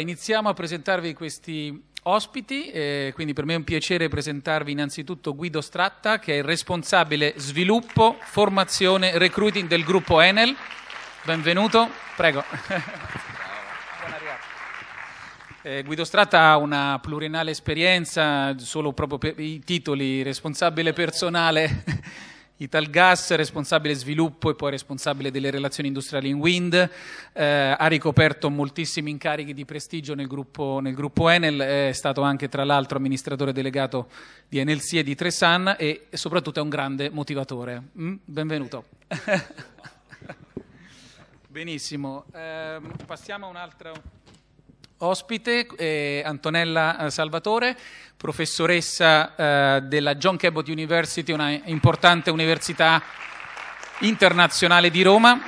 Iniziamo a presentarvi questi ospiti, eh, quindi per me è un piacere presentarvi innanzitutto Guido Stratta che è il responsabile sviluppo, formazione, recruiting del gruppo Enel. Benvenuto, prego. Eh, Guido Stratta ha una plurinale esperienza, solo proprio per i titoli, responsabile personale Italgas, responsabile sviluppo e poi responsabile delle relazioni industriali in Wind, eh, ha ricoperto moltissimi incarichi di prestigio nel gruppo, nel gruppo, Enel, è stato anche tra l'altro amministratore delegato di Enel SIE e di Tresan e soprattutto è un grande motivatore. Mm? Benvenuto. Benissimo, eh, passiamo a un altro ospite eh, Antonella eh, Salvatore, professoressa eh, della John Cabot University, una importante università internazionale di Roma.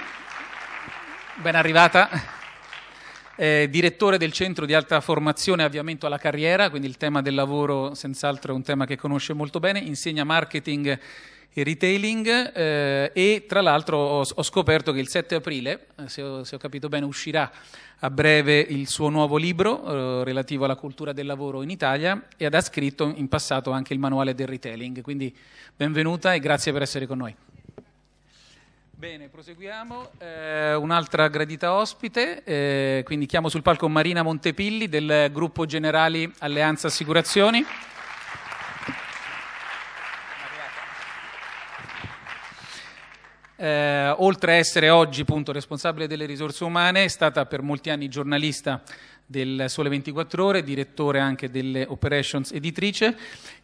Ben arrivata. Eh, direttore del Centro di Alta Formazione e Avviamento alla Carriera, quindi il tema del lavoro senz'altro è un tema che conosce molto bene, insegna marketing il retailing eh, e tra l'altro ho, ho, scoperto che il 7 aprile, eh, se ho, se ho, capito bene, uscirà a breve il suo nuovo libro eh, relativo alla cultura del lavoro in Italia e ha scritto in passato anche il manuale del retailing. Quindi benvenuta e grazie per essere con noi. Bene, proseguiamo. Eh, un'altra gradita ospite, eh, quindi chiamo sul palco Marina Montepilli del gruppo Generali Alleanza Assicurazioni. Eh, oltre a essere oggi appunto, responsabile delle risorse umane, è stata per molti anni giornalista del Sole 24 Ore, direttore anche delle operations editrice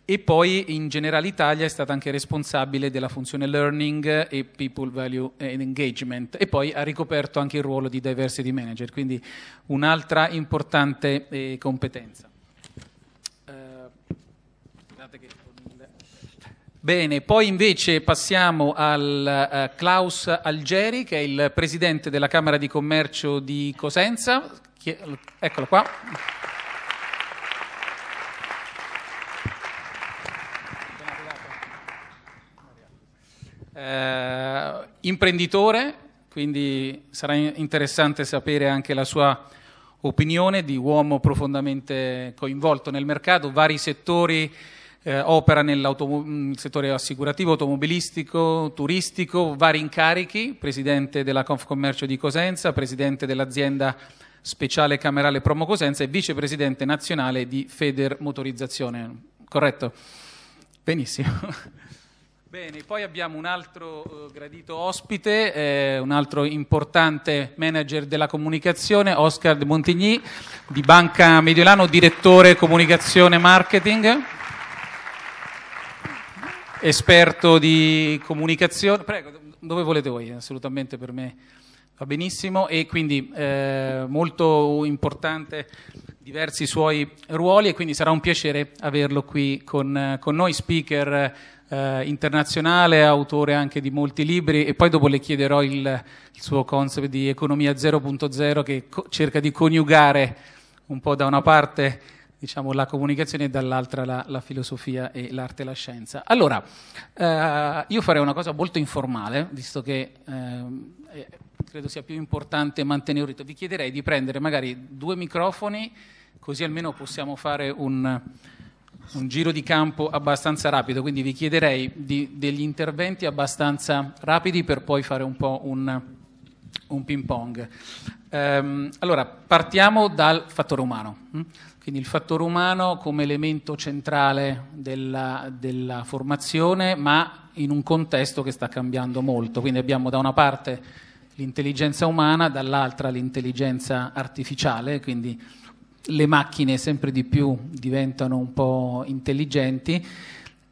e poi in General Italia è stata anche responsabile della funzione learning e people value and engagement e poi ha ricoperto anche il ruolo di diversity manager, quindi un'altra importante eh, competenza. Eh, Bene, poi invece passiamo al uh, Klaus Algeri, che è il presidente della Camera di Commercio di Cosenza. Che, eccolo qua. Uh, imprenditore, quindi sarà interessante sapere anche la sua opinione di uomo profondamente coinvolto nel mercato, vari settori eh, opera nel mm, settore assicurativo, automobilistico, turistico, vari incarichi, presidente della Confcommercio di Cosenza, presidente dell'azienda speciale camerale Promo Cosenza e vicepresidente nazionale di Feder Motorizzazione, corretto? Benissimo. Bene, poi abbiamo un altro eh, gradito ospite, eh, un altro importante manager della comunicazione, Oscar De Montigny, di Banca Mediolano, direttore comunicazione marketing esperto di comunicazione. Prego, dove volete voi, assolutamente per me va benissimo e quindi eh, molto importante diversi suoi ruoli e quindi sarà un piacere averlo qui con, con noi, speaker eh, internazionale, autore anche di molti libri e poi dopo le chiederò il, il suo concept di economia 0.0 che co- cerca di coniugare un po' da una parte diciamo, la comunicazione e dall'altra la, la, filosofia e l'arte e la scienza. Allora, eh, io farei una cosa molto informale, visto che eh, eh credo sia più importante mantenere un rito. Vi chiederei di prendere magari due microfoni, così almeno possiamo fare un, un giro di campo abbastanza rapido. Quindi vi chiederei di, degli interventi abbastanza rapidi per poi fare un po' un, un ping pong. Ehm, allora, partiamo dal fattore umano. Mm? Quindi il fattore umano come elemento centrale della, della formazione, ma in un contesto che sta cambiando molto. Quindi abbiamo da una parte l'intelligenza umana, dall'altra l'intelligenza artificiale, quindi le macchine sempre di più diventano un po' intelligenti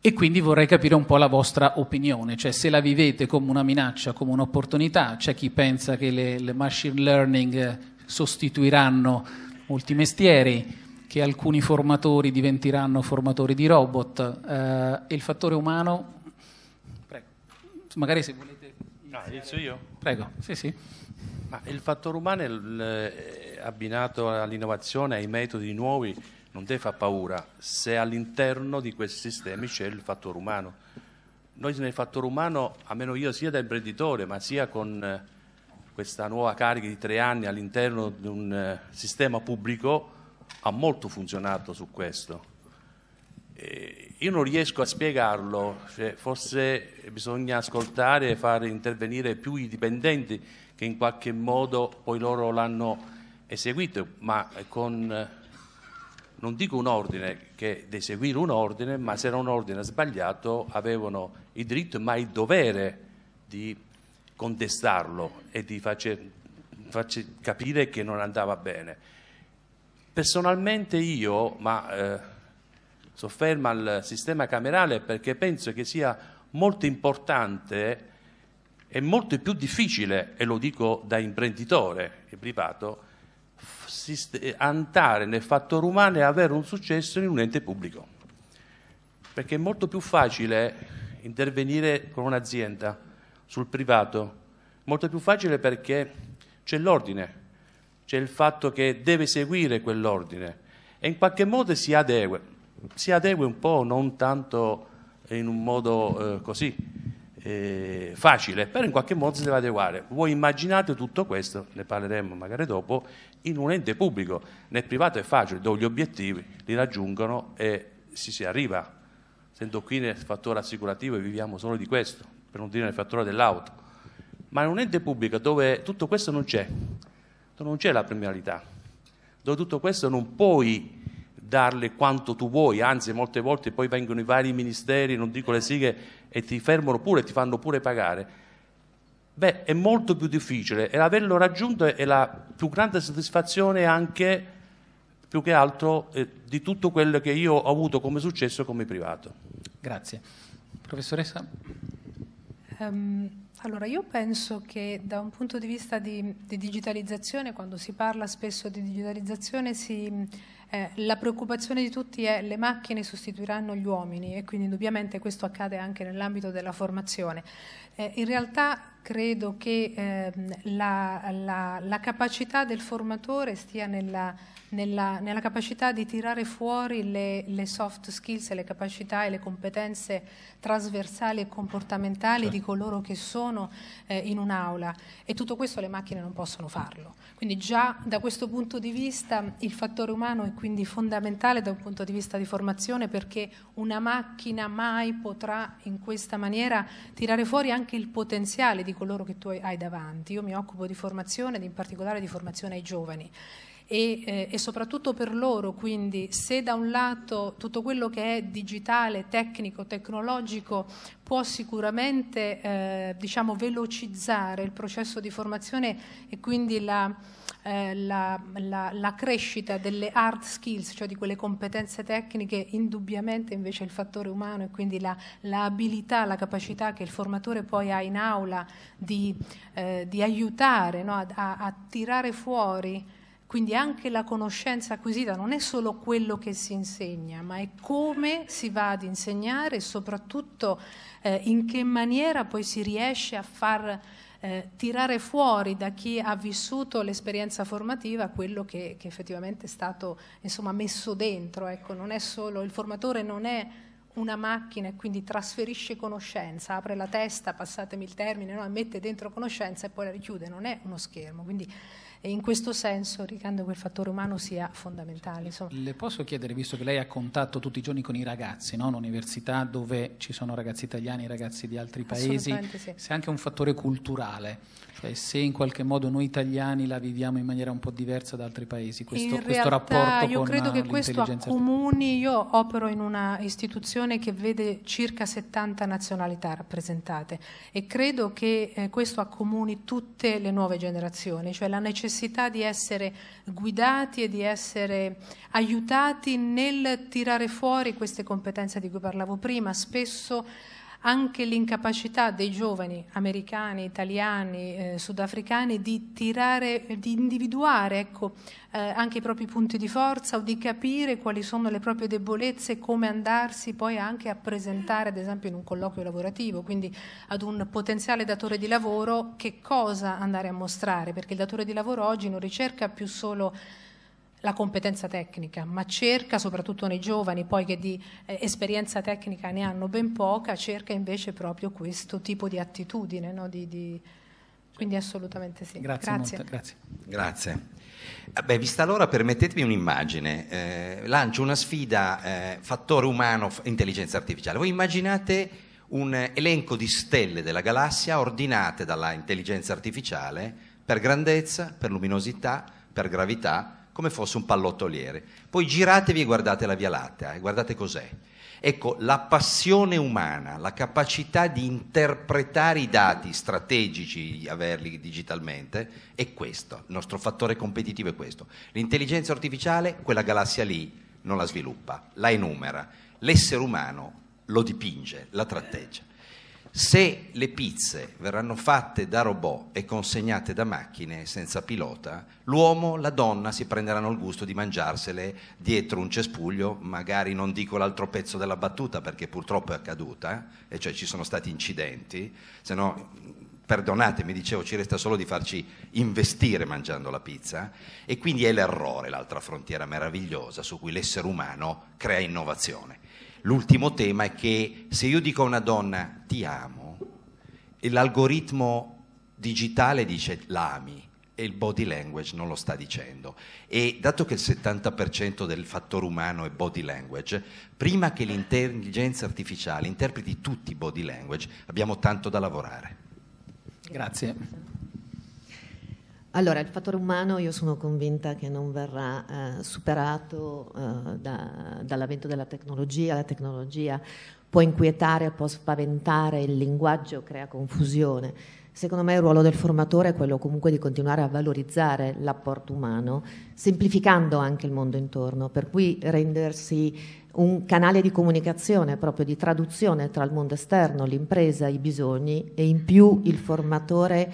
e quindi vorrei capire un po' la vostra opinione, cioè se la vivete come una minaccia, come un'opportunità, c'è chi pensa che le, le machine learning sostituiranno molti mestieri, che alcuni formatori diventeranno formatori di robot, eh, e il fattore umano... Prego, magari se volete... No, Ah, inizio io? Prego, sì sì. Ma il fattore umano è eh, abbinato all'innovazione, ai metodi nuovi, non deve far paura se all'interno di questi sistemi c'è il fattore umano. Noi nel fattore umano, a meno io sia da imprenditore, ma sia con eh, questa nuova carica di tre anni all'interno di un eh, sistema pubblico, ha molto funzionato su questo. E eh, io non riesco a spiegarlo, cioè, forse bisogna ascoltare e far intervenire più i dipendenti che in qualche modo poi loro l'hanno eseguito, ma con non dico un ordine che di seguire un ordine, ma se era un ordine sbagliato avevano il diritto ma il dovere di contestarlo e di farci, farci capire che non andava bene. Personalmente io, ma eh, soffermo al sistema camerale perché penso che sia molto importante e molto più difficile, e lo dico da imprenditore privato, eh, andare nel fattore umano e avere un successo in un ente pubblico. Perché è molto più facile intervenire con un'azienda sul privato, molto più facile perché c'è l'ordine, c'è il fatto che deve seguire quell'ordine e in qualche modo si adegue, si adegue un po', non tanto in un modo eh, così eh, facile, però in qualche modo si deve adeguare. Voi immaginate tutto questo, ne parleremo magari dopo, in un ente pubblico. Nel privato è facile, dove gli obiettivi li raggiungono e si, si arriva. Sento qui nel fattore assicurativo e viviamo solo di questo, per non dire nel fattore dell'auto. Ma in un ente pubblico dove tutto questo non c'è, dove non c'è la premialità, dove tutto questo non puoi darle quanto tu vuoi, anzi molte volte poi vengono i vari ministeri, non dico le sighe, e ti fermano pure, ti fanno pure pagare Beh, è molto più difficile e averlo raggiunto è la più grande soddisfazione anche più che altro eh, di tutto quello che io ho avuto come successo come privato. Grazie. Professoressa? Um, allora, io penso che da un punto di vista di, di digitalizzazione, quando si parla spesso di digitalizzazione, si... Eh, la preoccupazione di tutti è che le macchine sostituiranno gli uomini e quindi indubbiamente questo accade anche nell'ambito della formazione. Eh, in realtà credo che eh, la, la, la, capacità del formatore stia nella, nella, nella capacità di tirare fuori le, le, soft skills, le capacità e le competenze trasversali e comportamentali certo. di coloro che sono eh, in un'aula e tutto questo le macchine non possono farlo. Quindi già da questo punto di vista il fattore umano è quindi fondamentale da un punto di vista di formazione perché una macchina mai potrà in questa maniera tirare fuori anche il potenziale di coloro che tu hai davanti. Io mi occupo di formazione, in particolare di formazione ai giovani. E, eh, e, soprattutto per loro, quindi se da un lato tutto quello che è digitale, tecnico, tecnologico può sicuramente eh, diciamo, velocizzare il processo di formazione e quindi la, eh, la, la, la, crescita delle hard skills, cioè di quelle competenze tecniche, indubbiamente invece il fattore umano e quindi la, la abilità, la capacità che il formatore poi ha in aula di, eh, di aiutare no? a, a, a tirare fuori quindi anche la conoscenza acquisita non è solo quello che si insegna, ma è come si va ad insegnare e soprattutto eh, in che maniera poi si riesce a far eh, tirare fuori da chi ha vissuto l'esperienza formativa quello che, che effettivamente è stato insomma, messo dentro. Ecco, solo, il formatore non è una macchina e quindi trasferisce conoscenza, apre la testa, passatemi il termine, no? mette dentro conoscenza e poi la richiude, non è uno schermo. Quindi e in questo senso Ricando quel fattore umano sia fondamentale. Insomma. Le posso chiedere, visto che lei ha contatto tutti i giorni con i ragazzi, no? un'università dove ci sono ragazzi italiani e ragazzi di altri paesi, sì. se anche un fattore culturale, cioè, se in qualche modo noi italiani la viviamo in maniera un po' diversa da altri paesi, questo, in questo realtà, rapporto io credo che eh, questo accomuni, io opero in una istituzione che vede circa 70 nazionalità rappresentate e credo che eh, questo accomuni tutte le nuove generazioni, cioè la necessità di essere guidati e di essere aiutati nel tirare fuori queste competenze di cui parlavo prima, spesso anche l'incapacità dei giovani americani, italiani, eh, sudafricani di tirare, di individuare ecco, eh, anche i propri punti di forza o di capire quali sono le proprie debolezze e come andarsi poi anche a presentare, ad esempio, in un colloquio lavorativo, quindi ad un potenziale datore di lavoro che cosa andare a mostrare, perché il datore di lavoro oggi non ricerca più solo la competenza tecnica, ma cerca soprattutto nei giovani, poi che di eh, esperienza tecnica ne hanno ben poca, cerca invece proprio questo tipo di attitudine. No? Di, di... Quindi assolutamente sì. Grazie. Grazie. Molto, grazie. grazie. Ah, beh, vista l'ora, permettetemi un'immagine. Eh, lancio una sfida eh, fattore umano, intelligenza artificiale. Voi immaginate un elenco di stelle della galassia ordinate dalla intelligenza artificiale per grandezza, per luminosità, per gravità, come fosse un pallottoliere. Poi giratevi e guardate la Via Lattea e guardate cos'è. Ecco, la passione umana, la capacità di interpretare i dati strategici, averli digitalmente, è questo. Il nostro fattore competitivo è questo. L'intelligenza artificiale, quella galassia lì, non la sviluppa, la enumera. L'essere umano lo dipinge, la tratteggia. Se le pizze verranno fatte da robot e consegnate da macchine senza pilota, l'uomo, la donna si prenderanno il gusto di mangiarsele dietro un cespuglio, magari non dico l'altro pezzo della battuta perché purtroppo è accaduta, e cioè ci sono stati incidenti, se no perdonatemi, dicevo, ci resta solo di farci investire mangiando la pizza e quindi è l'errore l'altra frontiera meravigliosa su cui l'essere umano crea innovazione l'ultimo tema è che se io dico a una donna ti amo e l'algoritmo digitale dice l'ami e il body language non lo sta dicendo. E dato che il 70% del fattore umano è body language, prima che l'intelligenza artificiale interpreti tutti i body language abbiamo tanto da lavorare. Grazie. Allora, il fattore umano io sono convinta che non verrà eh, superato eh, da, dall'avvento della tecnologia. La tecnologia può inquietare, può spaventare, il linguaggio crea confusione. Secondo me il ruolo del formatore è quello comunque di continuare a valorizzare l'apporto umano, semplificando anche il mondo intorno, per cui rendersi un canale di comunicazione, proprio di traduzione tra il mondo esterno, l'impresa, i bisogni e in più il formatore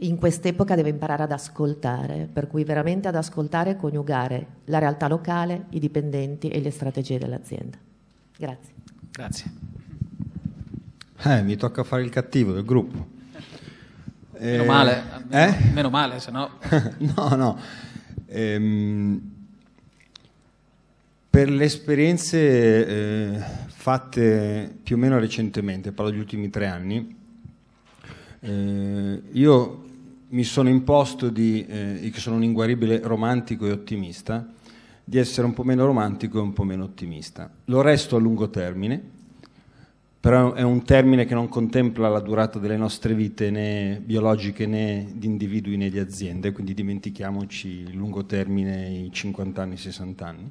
in quest'epoca deve imparare ad ascoltare, per cui veramente ad ascoltare e coniugare la realtà locale, i dipendenti e le strategie dell'azienda. Grazie. Grazie. Eh, mi tocca fare il cattivo del gruppo. Meno eh, male, eh? meno male, se no... no, no. Ehm, per le esperienze eh, fatte più o meno recentemente, parlo degli ultimi tre anni, eh, io mi sono imposto di, eh, che sono un inguaribile romantico e ottimista, di essere un po' meno romantico e un po' meno ottimista. Lo resto a lungo termine, però è un termine che non contempla la durata delle nostre vite né biologiche né di individui né di aziende, quindi dimentichiamoci il lungo termine, i 50 anni, i 60 anni.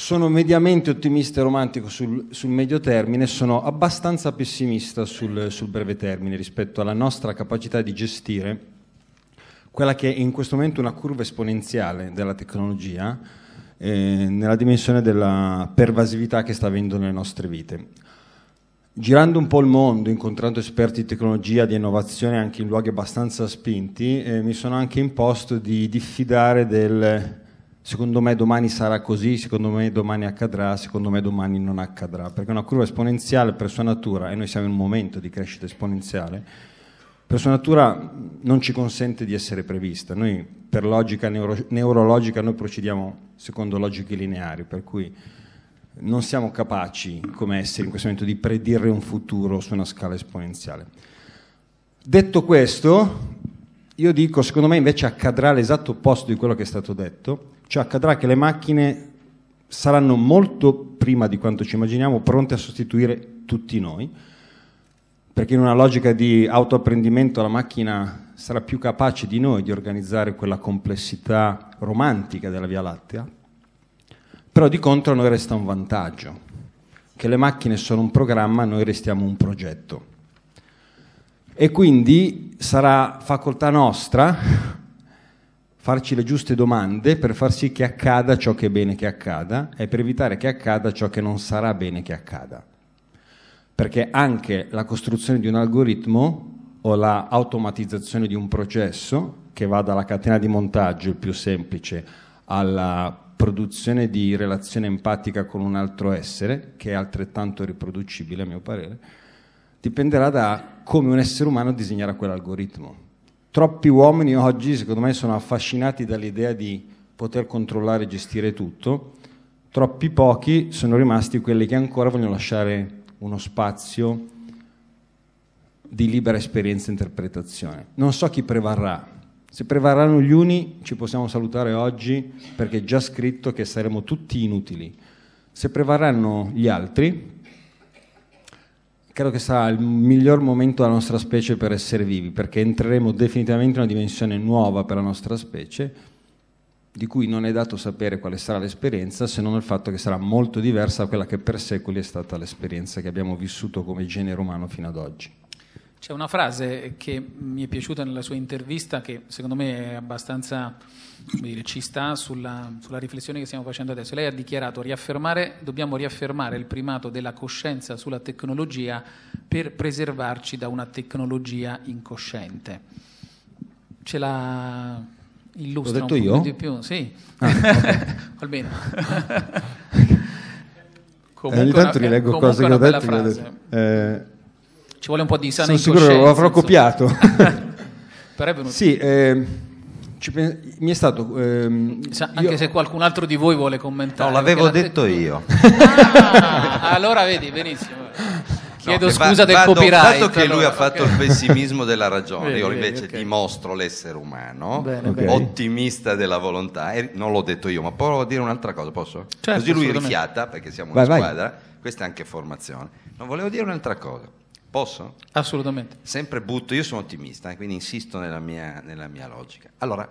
Sono mediamente ottimista e romantico sul, sul medio termine, sono abbastanza pessimista sul, sul breve termine rispetto alla nostra capacità di gestire quella che è in questo momento una curva esponenziale della tecnologia eh, nella dimensione della pervasività che sta avendo nelle nostre vite. Girando un po' il mondo, incontrando esperti di tecnologia, di innovazione anche in luoghi abbastanza spinti, eh, mi sono anche imposto di diffidare del secondo me domani sarà così, secondo me domani accadrà, secondo me domani non accadrà, perché una curva esponenziale per sua natura, e noi siamo in un momento di crescita esponenziale, per sua natura non ci consente di essere prevista. Noi per logica neuro neurologica noi procediamo secondo logiche lineari, per cui non siamo capaci come esseri in questo momento di predire un futuro su una scala esponenziale. Detto questo, io dico, secondo me invece accadrà l'esatto opposto di quello che è stato detto, cioè accadrà che le macchine saranno molto prima di quanto ci immaginiamo pronte a sostituire tutti noi, perché in una logica di autoapprendimento la macchina sarà più capace di noi di organizzare quella complessità romantica della Via Lattea, però di contro a noi resta un vantaggio, che le macchine sono un programma, noi restiamo un progetto. E quindi sarà facoltà nostra farci le giuste domande per far sì che accada ciò che è bene che accada e per evitare che accada ciò che non sarà bene che accada. Perché anche la costruzione di un algoritmo o l'automatizzazione la di un processo, che va dalla catena di montaggio, il più semplice, alla produzione di relazione empatica con un altro essere, che è altrettanto riproducibile a mio parere, dipenderà da come un essere umano disegnerà quell'algoritmo Troppi uomini oggi, secondo me, sono affascinati dall'idea di poter controllare e gestire tutto, troppi pochi sono rimasti quelli che ancora vogliono lasciare uno spazio di libera esperienza e interpretazione. Non so chi prevarrà, se prevarranno gli uni ci possiamo salutare oggi perché è già scritto che saremo tutti inutili, se prevarranno gli altri credo che sarà il miglior momento della nostra specie per essere vivi, perché entreremo definitivamente in una dimensione nuova per la nostra specie, di cui non è dato sapere quale sarà l'esperienza, se non il fatto che sarà molto diversa da quella che per secoli è stata l'esperienza che abbiamo vissuto come genere umano fino ad oggi. C'è una frase che mi è piaciuta nella sua intervista che secondo me è abbastanza, dire, ci sta sulla, sulla, riflessione che stiamo facendo adesso. Lei ha dichiarato riaffermare, dobbiamo riaffermare il primato della coscienza sulla tecnologia per preservarci da una tecnologia incosciente. Ce la illustra L'ho detto un po' io? di più, sì, ah, okay. almeno. comunque eh, ogni tanto rileggo cose che ho detto. Frase. Eh, ci vuole un po' di sana Sono sicuro, lo avrò copiato. Però è venuto. Sì, eh, mi è stato... Ehm, anche io... se qualcun altro di voi vuole commentare. No, l'avevo detto te- io. Ah, allora vedi, benissimo. Chiedo no, scusa va, del vado, copyright. Dato che allora, lui ha fatto okay. il pessimismo della ragione, bene, io invece okay. dimostro l'essere umano, bene, okay. ottimista della volontà, e non l'ho detto io, ma provo a dire un'altra cosa, posso? Certo, Così lui rifiata, perché siamo una vai, squadra, vai. questa è anche formazione. Non volevo dire un'altra cosa Posso? Assolutamente. Sempre butto, io sono ottimista, eh, quindi insisto nella mia, nella mia logica. Allora,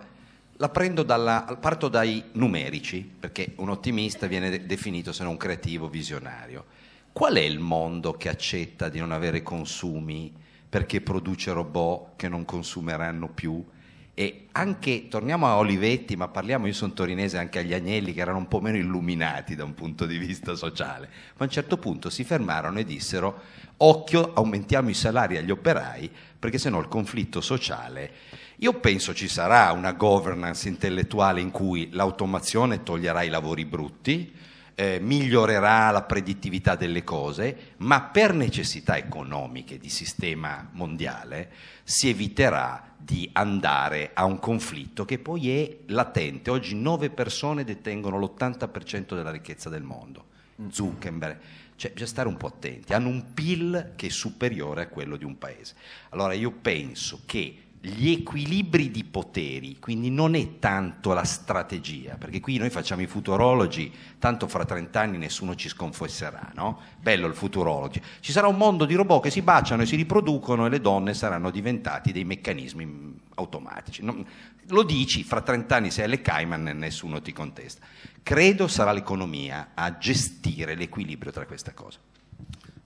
dalla, parto dai numerici, perché un ottimista viene definito se non un creativo, visionario. Qual è il mondo che accetta di non avere consumi perché produce robot che non consumeranno più? E anche, torniamo a Olivetti, ma parliamo, io sono torinese, anche agli agnelli che erano un po' meno illuminati da un punto di vista sociale, ma a un certo punto si fermarono e dissero Occhio, aumentiamo i salari agli operai perché sennò il conflitto sociale. Io penso ci sarà una governance intellettuale in cui l'automazione toglierà i lavori brutti, eh, migliorerà la predittività delle cose, ma per necessità economiche di sistema mondiale si eviterà di andare a un conflitto che poi è latente. Oggi nove persone detengono l'80% della ricchezza del mondo. Mm. Zuckerberg cioè, bisogna stare un po' attenti. Hanno un PIL che è superiore a quello di un paese. Allora io penso che gli equilibri di poteri, quindi non è tanto la strategia, perché qui noi facciamo i futurologi, tanto fra 30 anni nessuno ci sconfesserà, no? Bello il futurologi. Ci sarà un mondo di robot che si baciano e si riproducono e le donne saranno diventate dei meccanismi mm, automatici. No, lo dici, fra 30 anni sei alle Cayman e nessuno ti contesta. Credo sarà l'economia a gestire l'equilibrio tra questa cosa.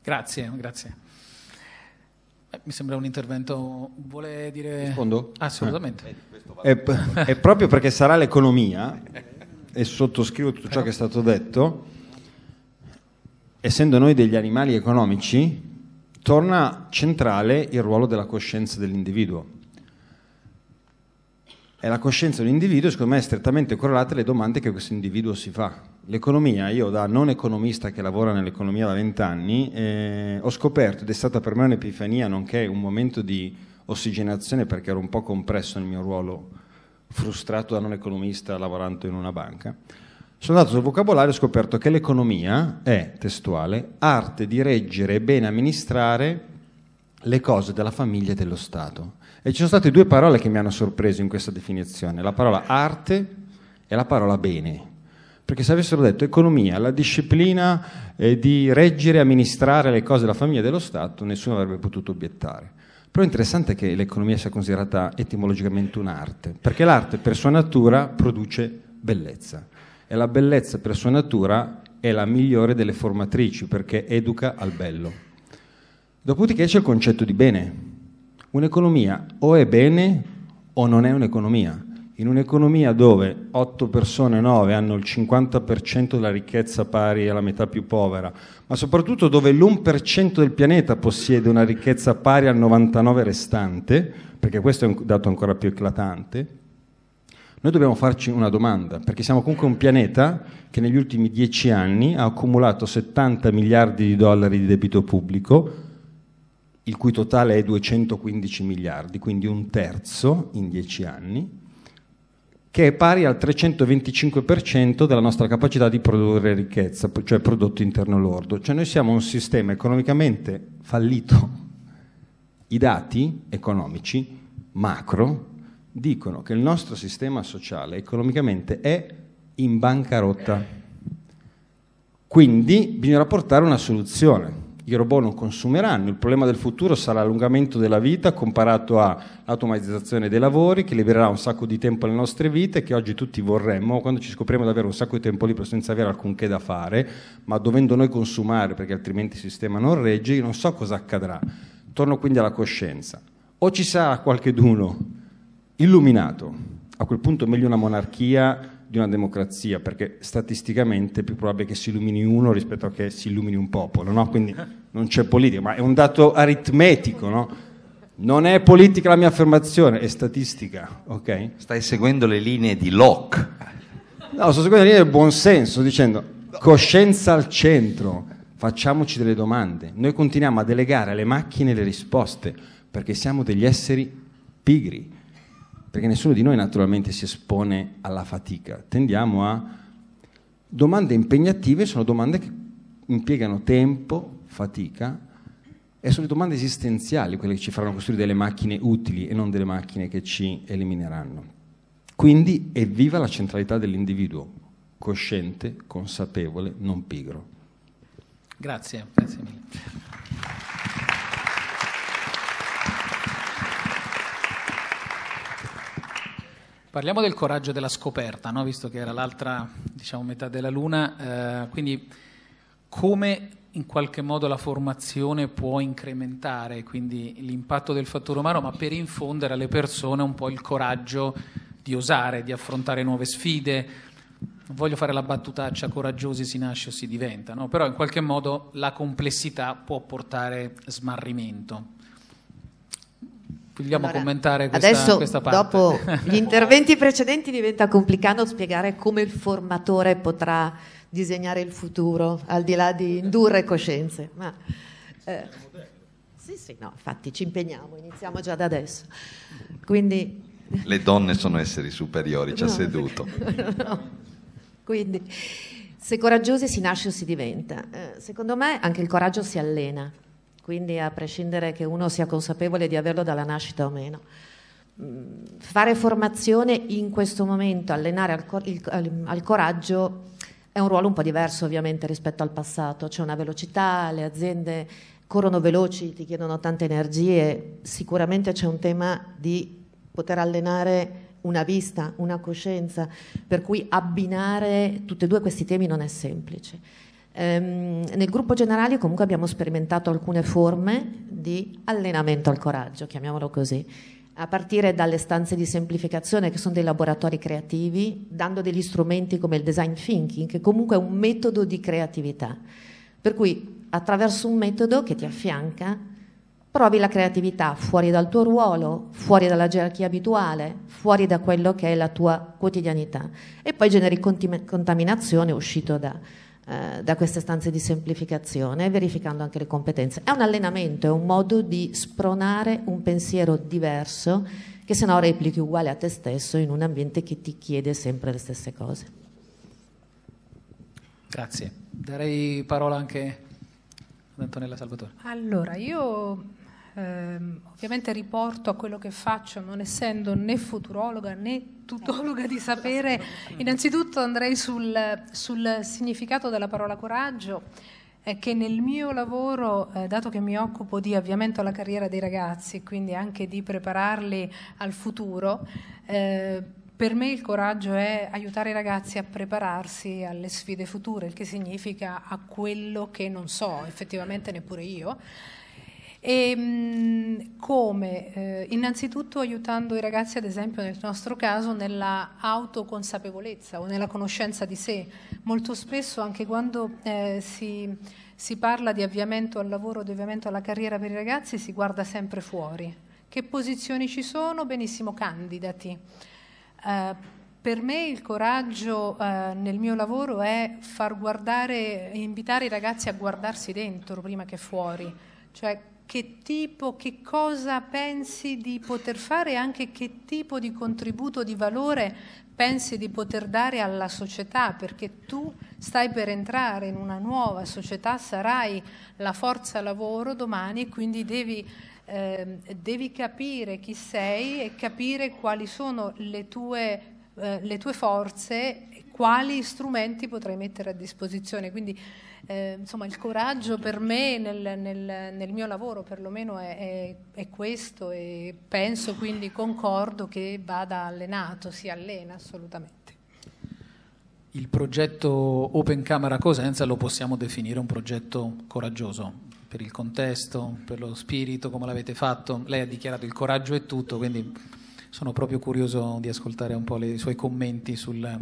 Grazie, grazie. Eh, mi sembra un intervento. Vuole dire. Rispondo? Assolutamente. Eh, è, proprio perché sarà l'economia, e sottoscrivo tutto ciò che è stato detto, essendo noi degli animali economici, torna centrale il ruolo della coscienza dell'individuo è la coscienza di un individuo, secondo me è strettamente correlata alle domande che questo individuo si fa. L'economia, io da non economista che lavora nell'economia da vent'anni, eh, ho scoperto, ed è stata per me un'epifania, nonché un momento di ossigenazione perché ero un po' compresso nel mio ruolo frustrato da non economista lavorando in una banca, sono andato sul vocabolario e ho scoperto che l'economia è, testuale, arte di reggere e bene amministrare le cose della famiglia e dello Stato. E ci sono state due parole che mi hanno sorpreso in questa definizione, la parola arte e la parola bene. Perché se avessero detto economia, la disciplina eh, di reggere e amministrare le cose della famiglia e dello Stato, nessuno avrebbe potuto obiettare. Però è interessante che l'economia sia considerata etimologicamente un'arte, perché l'arte per sua natura produce bellezza e la bellezza per sua natura è la migliore delle formatrici perché educa al bello. Dopodiché c'è il concetto di bene, Un'economia o è bene o non è un'economia. In un'economia dove 8 persone, 9 hanno il 50% della ricchezza pari alla metà più povera, ma soprattutto dove l'1% del pianeta possiede una ricchezza pari al 99 restante, perché questo è un dato ancora più eclatante, noi dobbiamo farci una domanda, perché siamo comunque un pianeta che negli ultimi 10 anni ha accumulato 70 miliardi di dollari di debito pubblico, il cui totale è 215 miliardi, quindi un terzo in 10 anni, che è pari al 325% della nostra capacità di produrre ricchezza, cioè prodotto interno lordo. Cioè noi siamo un sistema economicamente fallito. I dati economici macro dicono che il nostro sistema sociale economicamente è in bancarotta. Quindi bisognerà portare una soluzione i robot non consumeranno, il problema del futuro sarà l'allungamento della vita comparato all'automatizzazione dei lavori che libererà un sacco di tempo alle nostre vite che oggi tutti vorremmo, quando ci scopriremo di avere un sacco di tempo libero senza avere alcunché da fare, ma dovendo noi consumare perché altrimenti il sistema non regge, io non so cosa accadrà. Torno quindi alla coscienza. O ci sarà qualcheduno illuminato, a quel punto meglio una monarchia di una democrazia, perché statisticamente è più probabile che si illumini uno rispetto a che si illumini un popolo, no? quindi non c'è politica, ma è un dato aritmetico, no? non è politica la mia affermazione, è statistica. Okay? Stai seguendo le linee di Locke. No, sto seguendo le linee del buonsenso, dicendo coscienza al centro, facciamoci delle domande, noi continuiamo a delegare alle macchine le risposte, perché siamo degli esseri pigri perché nessuno di noi naturalmente si espone alla fatica, tendiamo a domande impegnative, sono domande che impiegano tempo, fatica e sono domande esistenziali, quelle che ci faranno costruire delle macchine utili e non delle macchine che ci elimineranno. Quindi evviva la centralità dell'individuo, cosciente, consapevole, non pigro. Grazie, grazie mille. Parliamo del coraggio della scoperta, no? visto che era l'altra diciamo, metà della luna, eh, quindi come in qualche modo la formazione può incrementare quindi, l'impatto del fattore umano, ma per infondere alle persone un po' il coraggio di osare, di affrontare nuove sfide. Non voglio fare la battutaccia coraggiosi si nasce o si diventa, no? però in qualche modo la complessità può portare smarrimento vogliamo allora, commentare questa, adesso, questa parte. Dopo gli interventi precedenti diventa complicato spiegare come il formatore potrà disegnare il futuro, al di là di indurre coscienze. Ma, eh, sì, sì, no, infatti ci impegniamo, iniziamo già da adesso. Quindi, Le donne sono esseri superiori, ci ha no, seduto. No. Quindi, se coraggiosi si nasce o si diventa. Eh, secondo me anche il coraggio si allena quindi a prescindere che uno sia consapevole di averlo dalla nascita o meno. Mm, fare formazione in questo momento, allenare al, cor- il, al, al coraggio è un ruolo un po' diverso ovviamente rispetto al passato, c'è una velocità, le aziende corrono veloci, ti chiedono tante energie, sicuramente c'è un tema di poter allenare una vista, una coscienza, per cui abbinare tutti e due questi temi non è semplice. Ehm, nel gruppo generale comunque abbiamo sperimentato alcune forme di allenamento al coraggio, chiamiamolo così, a partire dalle stanze di semplificazione che sono dei laboratori creativi, dando degli strumenti come il design thinking, che comunque è un metodo di creatività. Per cui attraverso un metodo che ti affianca provi la creatività fuori dal tuo ruolo, fuori dalla gerarchia abituale, fuori da quello che è la tua quotidianità e poi generi contaminazione uscito da, eh, da queste stanze di semplificazione, verificando anche le competenze. È un allenamento, è un modo di spronare un pensiero diverso che se no replichi uguale a te stesso in un ambiente che ti chiede sempre le stesse cose. Grazie. Darei parola anche ad Antonella Salvatore. Allora, io ehm, ovviamente riporto a quello che faccio, non essendo né futurologa né tutologa di sapere, innanzitutto andrei sul, sul significato della parola coraggio è che nel mio lavoro, eh, dato che mi occupo di avviamento alla carriera dei ragazzi, quindi anche di prepararli al futuro, eh, per me il coraggio è aiutare i ragazzi a prepararsi alle sfide future, il che significa a quello che non so effettivamente neppure io. E, ehm, come? Eh, innanzitutto aiutando i ragazzi, ad esempio nel nostro caso, nella autoconsapevolezza o nella conoscenza di sé. Molto spesso anche quando eh, si, si parla di avviamento al lavoro, di avviamento alla carriera per i ragazzi, si guarda sempre fuori. Che posizioni ci sono? Benissimo, candidati. Eh, per me il coraggio eh, nel mio lavoro è far guardare, invitare i ragazzi a guardarsi dentro prima che fuori, cioè che tipo, che cosa pensi di poter fare e anche che tipo di contributo di valore pensi di poter dare alla società, perché tu stai per entrare in una nuova società, sarai la forza lavoro domani e quindi devi, eh, devi capire chi sei e capire quali sono le tue, eh, le tue forze e quali strumenti potrai mettere a disposizione. Quindi, eh, insomma il coraggio per me nel, nel, nel mio lavoro perlomeno è, è, è, questo e penso quindi concordo che vada allenato, si allena assolutamente. Il progetto Open Camera Cosenza lo possiamo definire un progetto coraggioso per il contesto, per lo spirito, come l'avete fatto. Lei ha dichiarato il coraggio è tutto, quindi sono proprio curioso di ascoltare un po' i suoi commenti sul,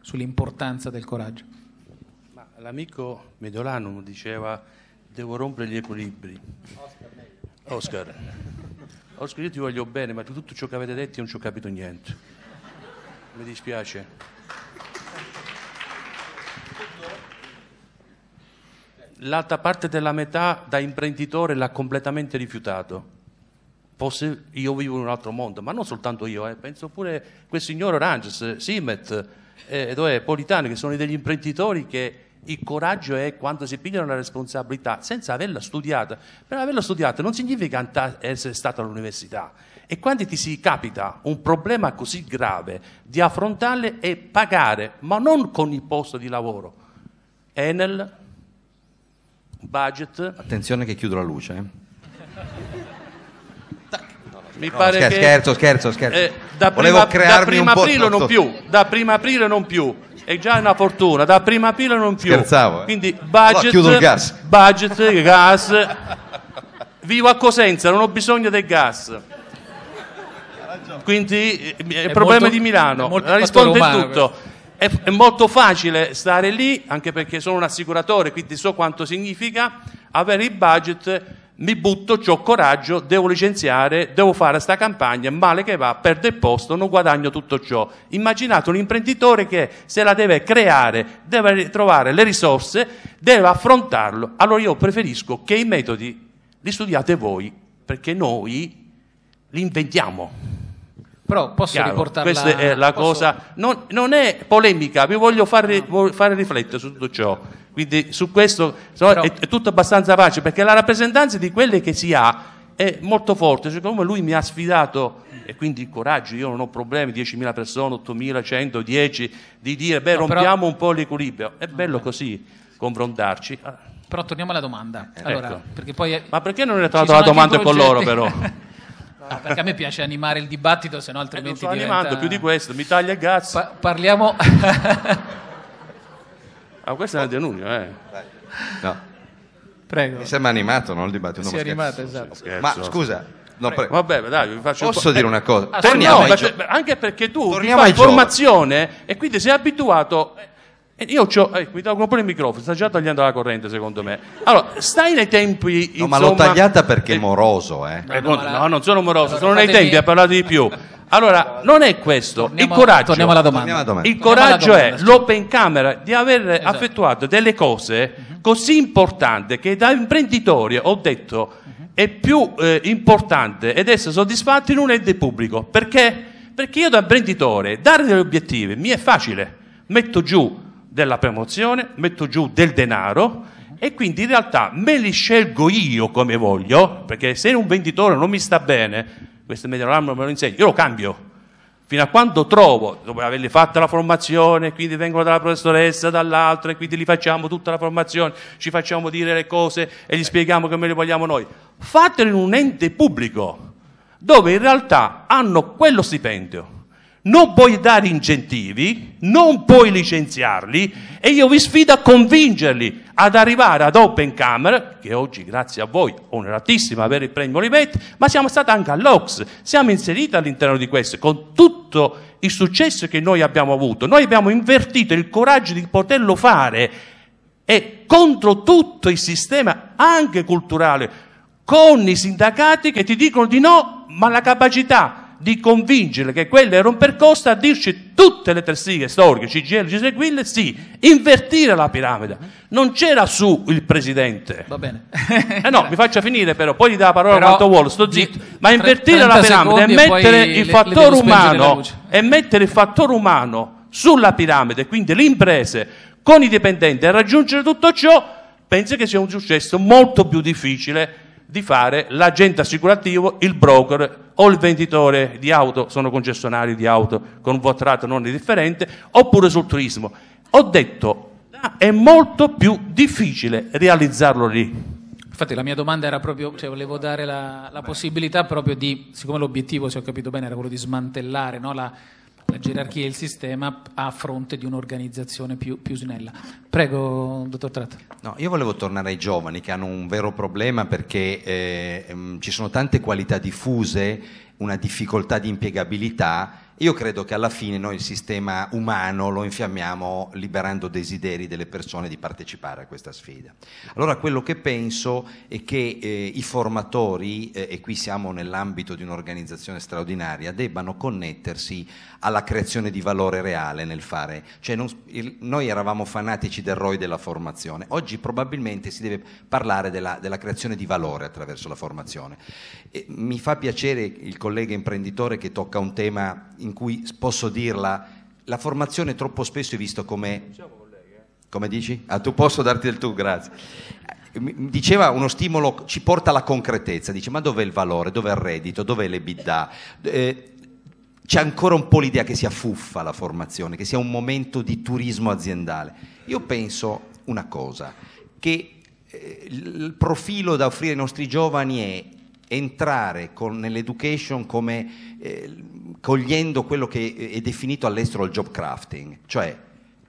sull'importanza del coraggio. L'amico Mediolanum diceva devo rompere gli equilibri. Oscar. Oscar, io ti voglio bene, ma di tutto ciò che avete detto io non ci ho capito niente. Mi dispiace. L'altra parte della metà da imprenditore l'ha completamente rifiutato. Forse io vivo in un altro mondo, ma non soltanto io, eh. penso pure quel signor Oranges, Simet, eh, Politani, che sono degli imprenditori che il coraggio è quando si pigliano la responsabilità senza averla studiata. Per averla studiata non significa essere stato all'università. E quando ti si capita un problema così grave di affrontarle e pagare, ma non con il posto di lavoro, Enel, budget. Attenzione che chiudo la luce. Eh. Mi no, pare scherzo, che, scherzo, scherzo, scherzo. Eh, da prima, da prima aprile non più, da prima aprile non più è già una fortuna, da prima pila non più. Scherzavo. Eh. Quindi budget, allora, gas. budget, gas. Vivo a Cosenza, non ho bisogno del gas. Quindi eh, eh, è, è problema molto, di Milano, risponde umano, tutto. È, è molto facile stare lì, anche perché sono un assicuratore, quindi so quanto significa avere il budget mi butto, ho coraggio, devo licenziare, devo fare questa campagna, male che va, perdo il posto, non guadagno tutto ciò. Immaginate un imprenditore che se la deve creare, deve trovare le risorse, deve affrontarlo. Allora io preferisco che i metodi li studiate voi, perché noi li inventiamo. Però posso Chiaro, riportarla... Questa è la posso... cosa, non, non, è polemica, vi voglio fare, no. fare riflettere su tutto ciò. Quindi su questo so, è, è, tutto abbastanza facile perché la rappresentanza di quelle che si ha è molto forte. Siccome cioè, lui mi ha sfidato e quindi il coraggio, io non ho problemi, 10.000 persone, 8.000, 110, di dire beh rompiamo un po' l'equilibrio. È bello così confrontarci. Ah. Però torniamo alla domanda. Eh, ecco. Allora, ecco. perché poi... Ma perché non hai trovato la domanda con loro però? Ah, perché a me piace animare il dibattito, se no altrimenti. Eh, non sto diventa... animando più di questo, mi taglia il gas. Pa- parliamo. Ah, questo è un denuncio, eh. No. Prego. Mi sembra animato, non il dibattito. Si è animato, esatto. Scherzo. Ma scusa, No, pre- Vabbè, dai, Posso po'... dire eh. una cosa? Ah, torniamo no, ai gio- cioè, anche perché tu hai fai formazione e quindi sei abituato e io ho, eh, mi tolgo pure il microfono, sta già tagliando la corrente secondo me. Allora, stai nei tempi... No, ma l'ho tagliata perché è eh, moroso, eh. eh no, no, non sono moroso, sono nei tempi, ha parlato di più. Allora, non è questo. Torniamo, il coraggio, torniamo alla domanda. Torniamo alla domanda. Il coraggio domanda, è l'open camera di aver esatto. effettuato delle cose mhm. così importanti che da imprenditore ho detto mhm. è più eh, importante ed essere soddisfatto in un ente pubblico. Perché? Perché io da imprenditore dare degli obiettivi mi è facile. Metto giù della promozione, metto giù del denaro e quindi in realtà me li scelgo io come voglio, perché se un venditore non mi sta bene, questo media me lo insegna, io lo cambio. Fino a quando trovo, dopo averli fatta la formazione, quindi vengono dalla professoressa, dall'altro, e quindi li facciamo tutta la formazione, ci facciamo dire le cose e gli spieghiamo come le vogliamo noi. Fatelo in un ente pubblico, dove in realtà hanno quello stipendio non puoi dare incentivi, non puoi licenziarli e io vi sfido a convincerli ad arrivare ad Open Camera, che oggi grazie a voi è onoratissima avere il premio Olivetti, ma siamo stati anche all'Ox, siamo inseriti all'interno di questo con tutto il successo che noi abbiamo avuto. Noi abbiamo invertito il coraggio di poterlo fare e contro tutto il sistema anche culturale con i sindacati che ti dicono di no, ma la capacità di convincere che quello era un percorso a dirci tutte le tre righe storiche, CGL, Giseguille, sì, invertire la piramide. Non c'era su il presidente. Va bene. eh no, mi faccia finire però, poi gli dà la parola però, quanto vuole, sto zitto. Ma invertire la piramide e mettere il le, fattore umano e mettere il fattore umano sulla piramide, quindi le imprese con i dipendenti a raggiungere tutto ciò, penso che sia un successo molto più difficile di fare l'agente assicurativo, il broker o il venditore di auto, sono concessionari di auto con un votrato non indifferente, oppure sul turismo. Ho detto, è molto più difficile realizzarlo lì. Infatti la mia domanda era proprio, cioè volevo dare la, la possibilità proprio di, siccome l'obiettivo, se ho capito bene, era quello di smantellare no, la, la gerarchia e il sistema a fronte di un'organizzazione più, più snella. Prego, dottor Tratto. No, io volevo tornare ai giovani che hanno un vero problema perché eh, ehm, ci sono tante qualità diffuse, una difficoltà di impiegabilità io credo che alla fine noi il sistema umano lo infiammiamo liberando desideri delle persone di partecipare a questa sfida. Allora quello che penso è che eh, i formatori, eh, e qui siamo nell'ambito di un'organizzazione straordinaria, debbano connettersi alla creazione di valore reale nel fare. Cioè, non, il, noi eravamo fanatici del ROI della formazione, oggi probabilmente si deve parlare della, della creazione di valore attraverso la formazione. E mi fa piacere il collega imprenditore che tocca un tema in in cui posso dirla, la formazione troppo spesso è vista come... Come dici? Ah, tu posso darti del tu, grazie. Diceva uno stimolo ci porta alla concretezza, dice ma dov'è il valore, dov'è il reddito, dov'è l'ebidà? Eh, c'è ancora un po' l'idea che sia fuffa la formazione, che sia un momento di turismo aziendale. Io penso una cosa, che eh, il profilo da offrire ai nostri giovani è entrare con, nell'education come eh, cogliendo quello che è definito all'estero il job crafting, cioè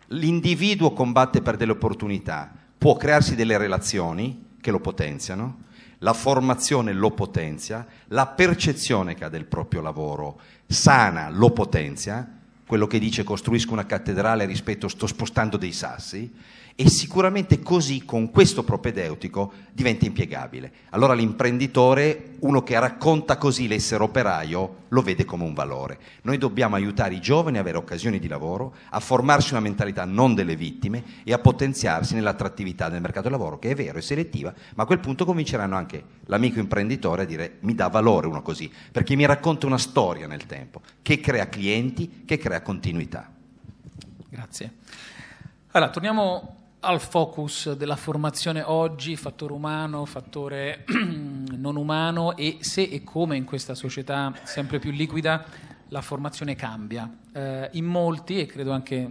l'individuo combatte per delle opportunità, può crearsi delle relazioni che lo potenziano, la formazione lo potenzia, la percezione che ha del proprio lavoro sana lo potenzia, quello che dice costruisco una cattedrale rispetto sto spostando dei sassi, e sicuramente così con questo propedeutico diventa impiegabile. Allora l'imprenditore, uno che racconta così l'essere operaio, lo vede come un valore. Noi dobbiamo aiutare i giovani a avere occasioni di lavoro, a formarsi una mentalità non delle vittime e a potenziarsi nell'attrattività del mercato del lavoro, che è vero, è selettiva, ma a quel punto convinceranno anche l'amico imprenditore a dire mi dà valore uno così, perché mi racconta una storia nel tempo, che crea clienti, che crea continuità. Grazie. Allora, torniamo al focus della formazione oggi, fattore umano, fattore non umano e se e come in questa società sempre più liquida la formazione cambia. Eh, in molti, e credo anche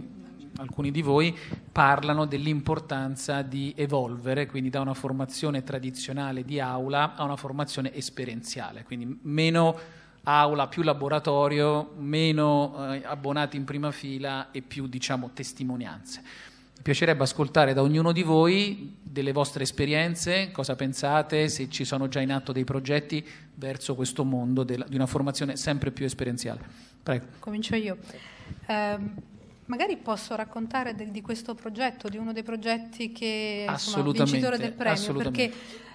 alcuni di voi, parlano dell'importanza di evolvere, quindi da una formazione tradizionale di aula a una formazione esperienziale, quindi meno aula, più laboratorio, meno eh, abbonati in prima fila e più diciamo testimonianze piacerebbe ascoltare da ognuno di voi delle vostre esperienze, cosa pensate, se ci sono già in atto dei progetti verso questo mondo della, di una formazione sempre più esperienziale. Prego. Comincio io. Eh, magari posso raccontare de, di questo progetto, di uno dei progetti che è vincitore del premio, perché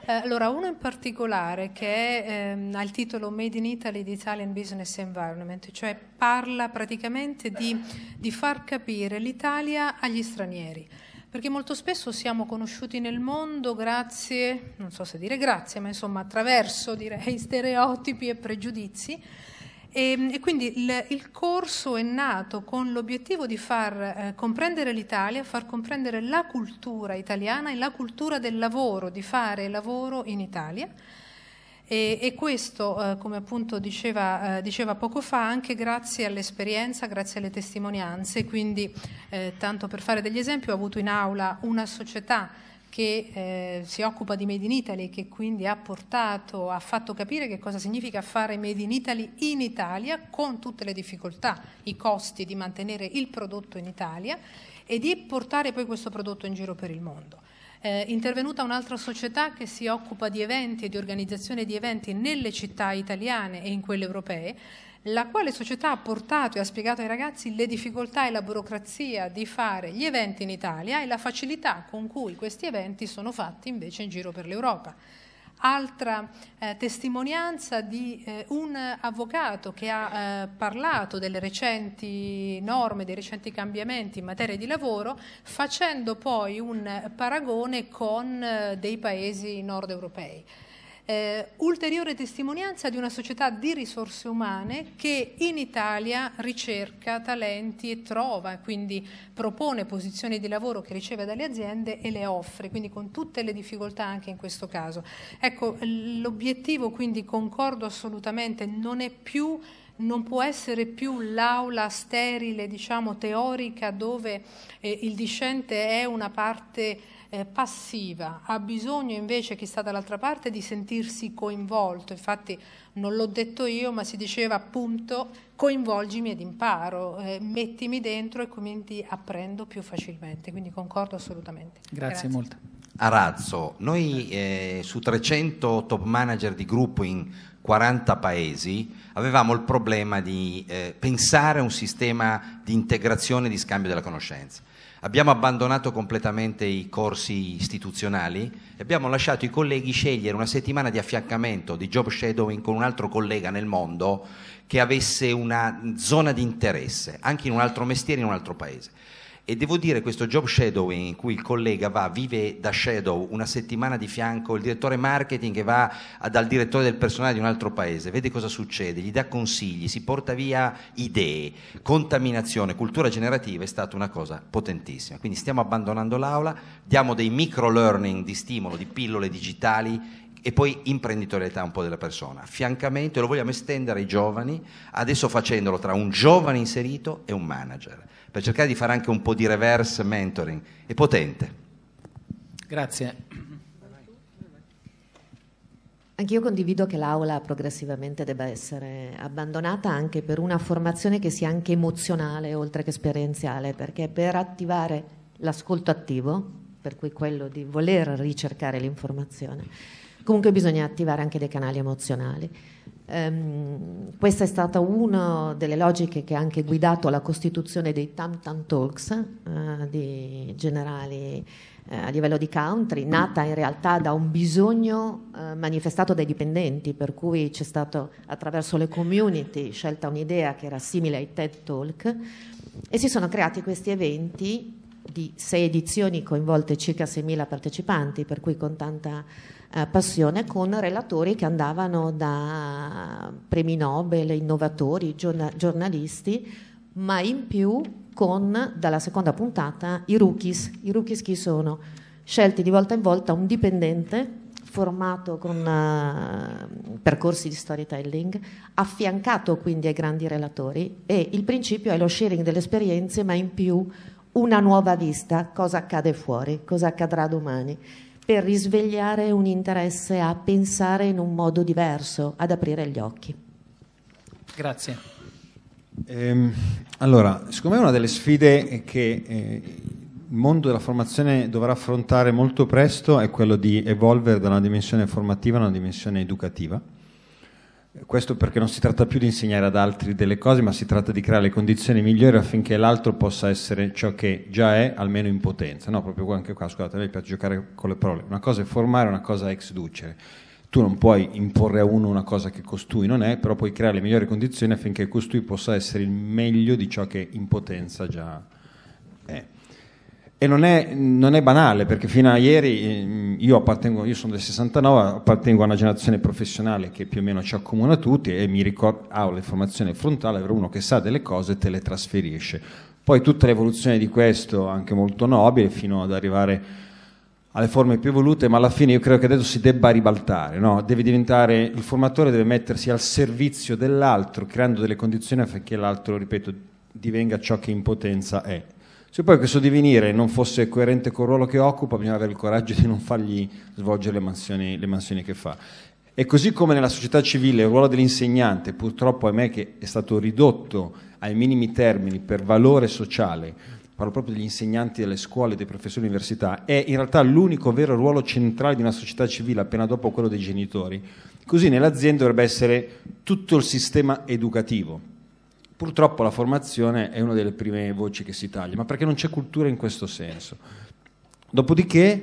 eh, allora, uno in particolare che è, ehm, ha il titolo Made in Italy the Italian Business Environment, cioè parla praticamente di, di far capire l'Italia agli stranieri perché molto spesso siamo conosciuti nel mondo grazie, non so se dire grazie, ma insomma attraverso direi stereotipi e pregiudizi e, ehm, e quindi il, il, corso è nato con l'obiettivo di far eh, comprendere l'Italia, far comprendere la cultura italiana e la cultura del lavoro, di fare lavoro in Italia. E, e, questo, eh, come appunto diceva, eh, diceva, poco fa, anche grazie all'esperienza, grazie alle testimonianze, quindi eh, tanto per fare degli esempi ho avuto in aula una società che eh, si occupa di Made in Italy, e che quindi ha portato, ha fatto capire che cosa significa fare Made in Italy in Italia, con tutte le difficoltà, i costi di mantenere il prodotto in Italia e di portare poi questo prodotto in giro per il mondo. È eh, intervenuta un'altra società che si occupa di eventi e di organizzazione di eventi nelle città italiane e in quelle europee, la quale società ha portato e ha spiegato ai ragazzi le difficoltà e la burocrazia di fare gli eventi in Italia e la facilità con cui questi eventi sono fatti invece in giro per l'Europa. Altra eh, testimonianza di eh, un avvocato che ha eh, parlato delle recenti norme, dei recenti cambiamenti in materia di lavoro, facendo poi un paragone con eh, dei paesi nord europei eh, ulteriore testimonianza di una società di risorse umane che in Italia ricerca talenti e trova, quindi propone posizioni di lavoro che riceve dalle aziende e le offre, quindi con tutte le difficoltà anche in questo caso. Ecco, l'obiettivo quindi concordo assolutamente, non è più non può essere più l'aula sterile, diciamo, teorica dove eh, il discente è una parte eh, passiva, ha bisogno invece chi sta dall'altra parte di sentirsi coinvolto, infatti non l'ho detto io, ma si diceva appunto coinvolgimi ed imparo, eh, mettimi dentro e quindi apprendo più facilmente, quindi concordo assolutamente. Grazie, Grazie. molto. Arazzo, noi eh, su 300 top manager di gruppo in 40 paesi avevamo il problema di eh, pensare a un sistema di integrazione e di scambio della conoscenza. Abbiamo abbandonato completamente i corsi istituzionali e abbiamo lasciato i colleghi scegliere una settimana di affiancamento di job shadowing con un altro collega nel mondo che avesse una zona di interesse, anche in un altro mestiere, in un altro paese. E devo dire questo job shadowing in cui il collega va, vive da shadow una settimana di fianco, il direttore marketing che va dal direttore del personale di un altro paese, vede cosa succede, gli dà consigli, si porta via idee, contaminazione, cultura generativa è stata una cosa potentissima. Quindi stiamo abbandonando l'aula, diamo dei micro learning di stimolo, di pillole digitali e poi imprenditorialità un po' della persona. Affiancamento, lo vogliamo estendere ai giovani, adesso facendolo tra un giovane inserito e un manager, per cercare di fare anche un po' di reverse mentoring. È potente. Grazie. Anch'io condivido che l'aula progressivamente debba essere abbandonata anche per una formazione che sia anche emozionale oltre che esperienziale, perché per attivare l'ascolto attivo, per cui quello di voler ricercare l'informazione, Comunque bisogna attivare anche dei canali emozionali. Um, questa è stata una delle logiche che ha anche guidato la costituzione dei Tam Tam Talks uh, di generali uh, a livello di country, nata in realtà da un bisogno uh, manifestato dai dipendenti, per cui c'è stato attraverso le community scelta un'idea che era simile ai TED Talk e si sono creati questi eventi di sei edizioni coinvolte circa 6.000 partecipanti, per cui con tanta eh, passione con relatori che andavano da premi Nobel, innovatori, giornalisti, ma in più con, dalla seconda puntata, i rookies. I rookies chi sono? Scelti di volta in volta un dipendente formato con uh, percorsi di storytelling, affiancato quindi ai grandi relatori e il principio è lo sharing delle esperienze, ma in più una nuova vista, cosa accade fuori, cosa accadrà domani per risvegliare un interesse a pensare in un modo diverso, ad aprire gli occhi. Grazie. Ehm, allora, secondo me una delle sfide che eh, il mondo della formazione dovrà affrontare molto presto è quello di evolvere da una dimensione formativa a una dimensione educativa questo perché non si tratta più di insegnare ad altri delle cose, ma si tratta di creare le condizioni migliori affinché l'altro possa essere ciò che già è, almeno in potenza. No, proprio anche qua, scusate, a me piace giocare con le parole. Una cosa è formare, una cosa è ex ducere. Tu non puoi imporre a uno una cosa che costui non è, però puoi creare le migliori condizioni affinché costui possa essere il meglio di ciò che in potenza già è. E non è, non è, banale perché fino a ieri eh, io, io, sono del 69, appartengo a una generazione professionale che più o meno ci accomuna tutti e mi ricordo, ha ah, le frontale, avrò uno che sa delle cose e te le trasferisce. Poi tutta l'evoluzione di questo, anche molto nobile, fino ad arrivare alle forme più evolute, ma alla fine io credo che adesso si debba ribaltare, no? diventare, il formatore deve mettersi al servizio dell'altro, creando delle condizioni affinché l'altro, ripeto, divenga ciò che in potenza è se poi questo divenire non fosse coerente col ruolo che occupa, bisogna avere il coraggio di non fargli svolgere le mansioni, le mansioni che fa. E così come nella società civile il ruolo dell'insegnante, purtroppo ahimè che è stato ridotto ai minimi termini per valore sociale, parlo proprio degli insegnanti delle scuole, dei professori università, è in realtà l'unico vero ruolo centrale di una società civile, appena dopo quello dei genitori. Così nell'azienda dovrebbe essere tutto il sistema educativo Purtroppo la formazione è una delle prime voci che si taglia, ma perché non c'è cultura in questo senso. Dopodiché,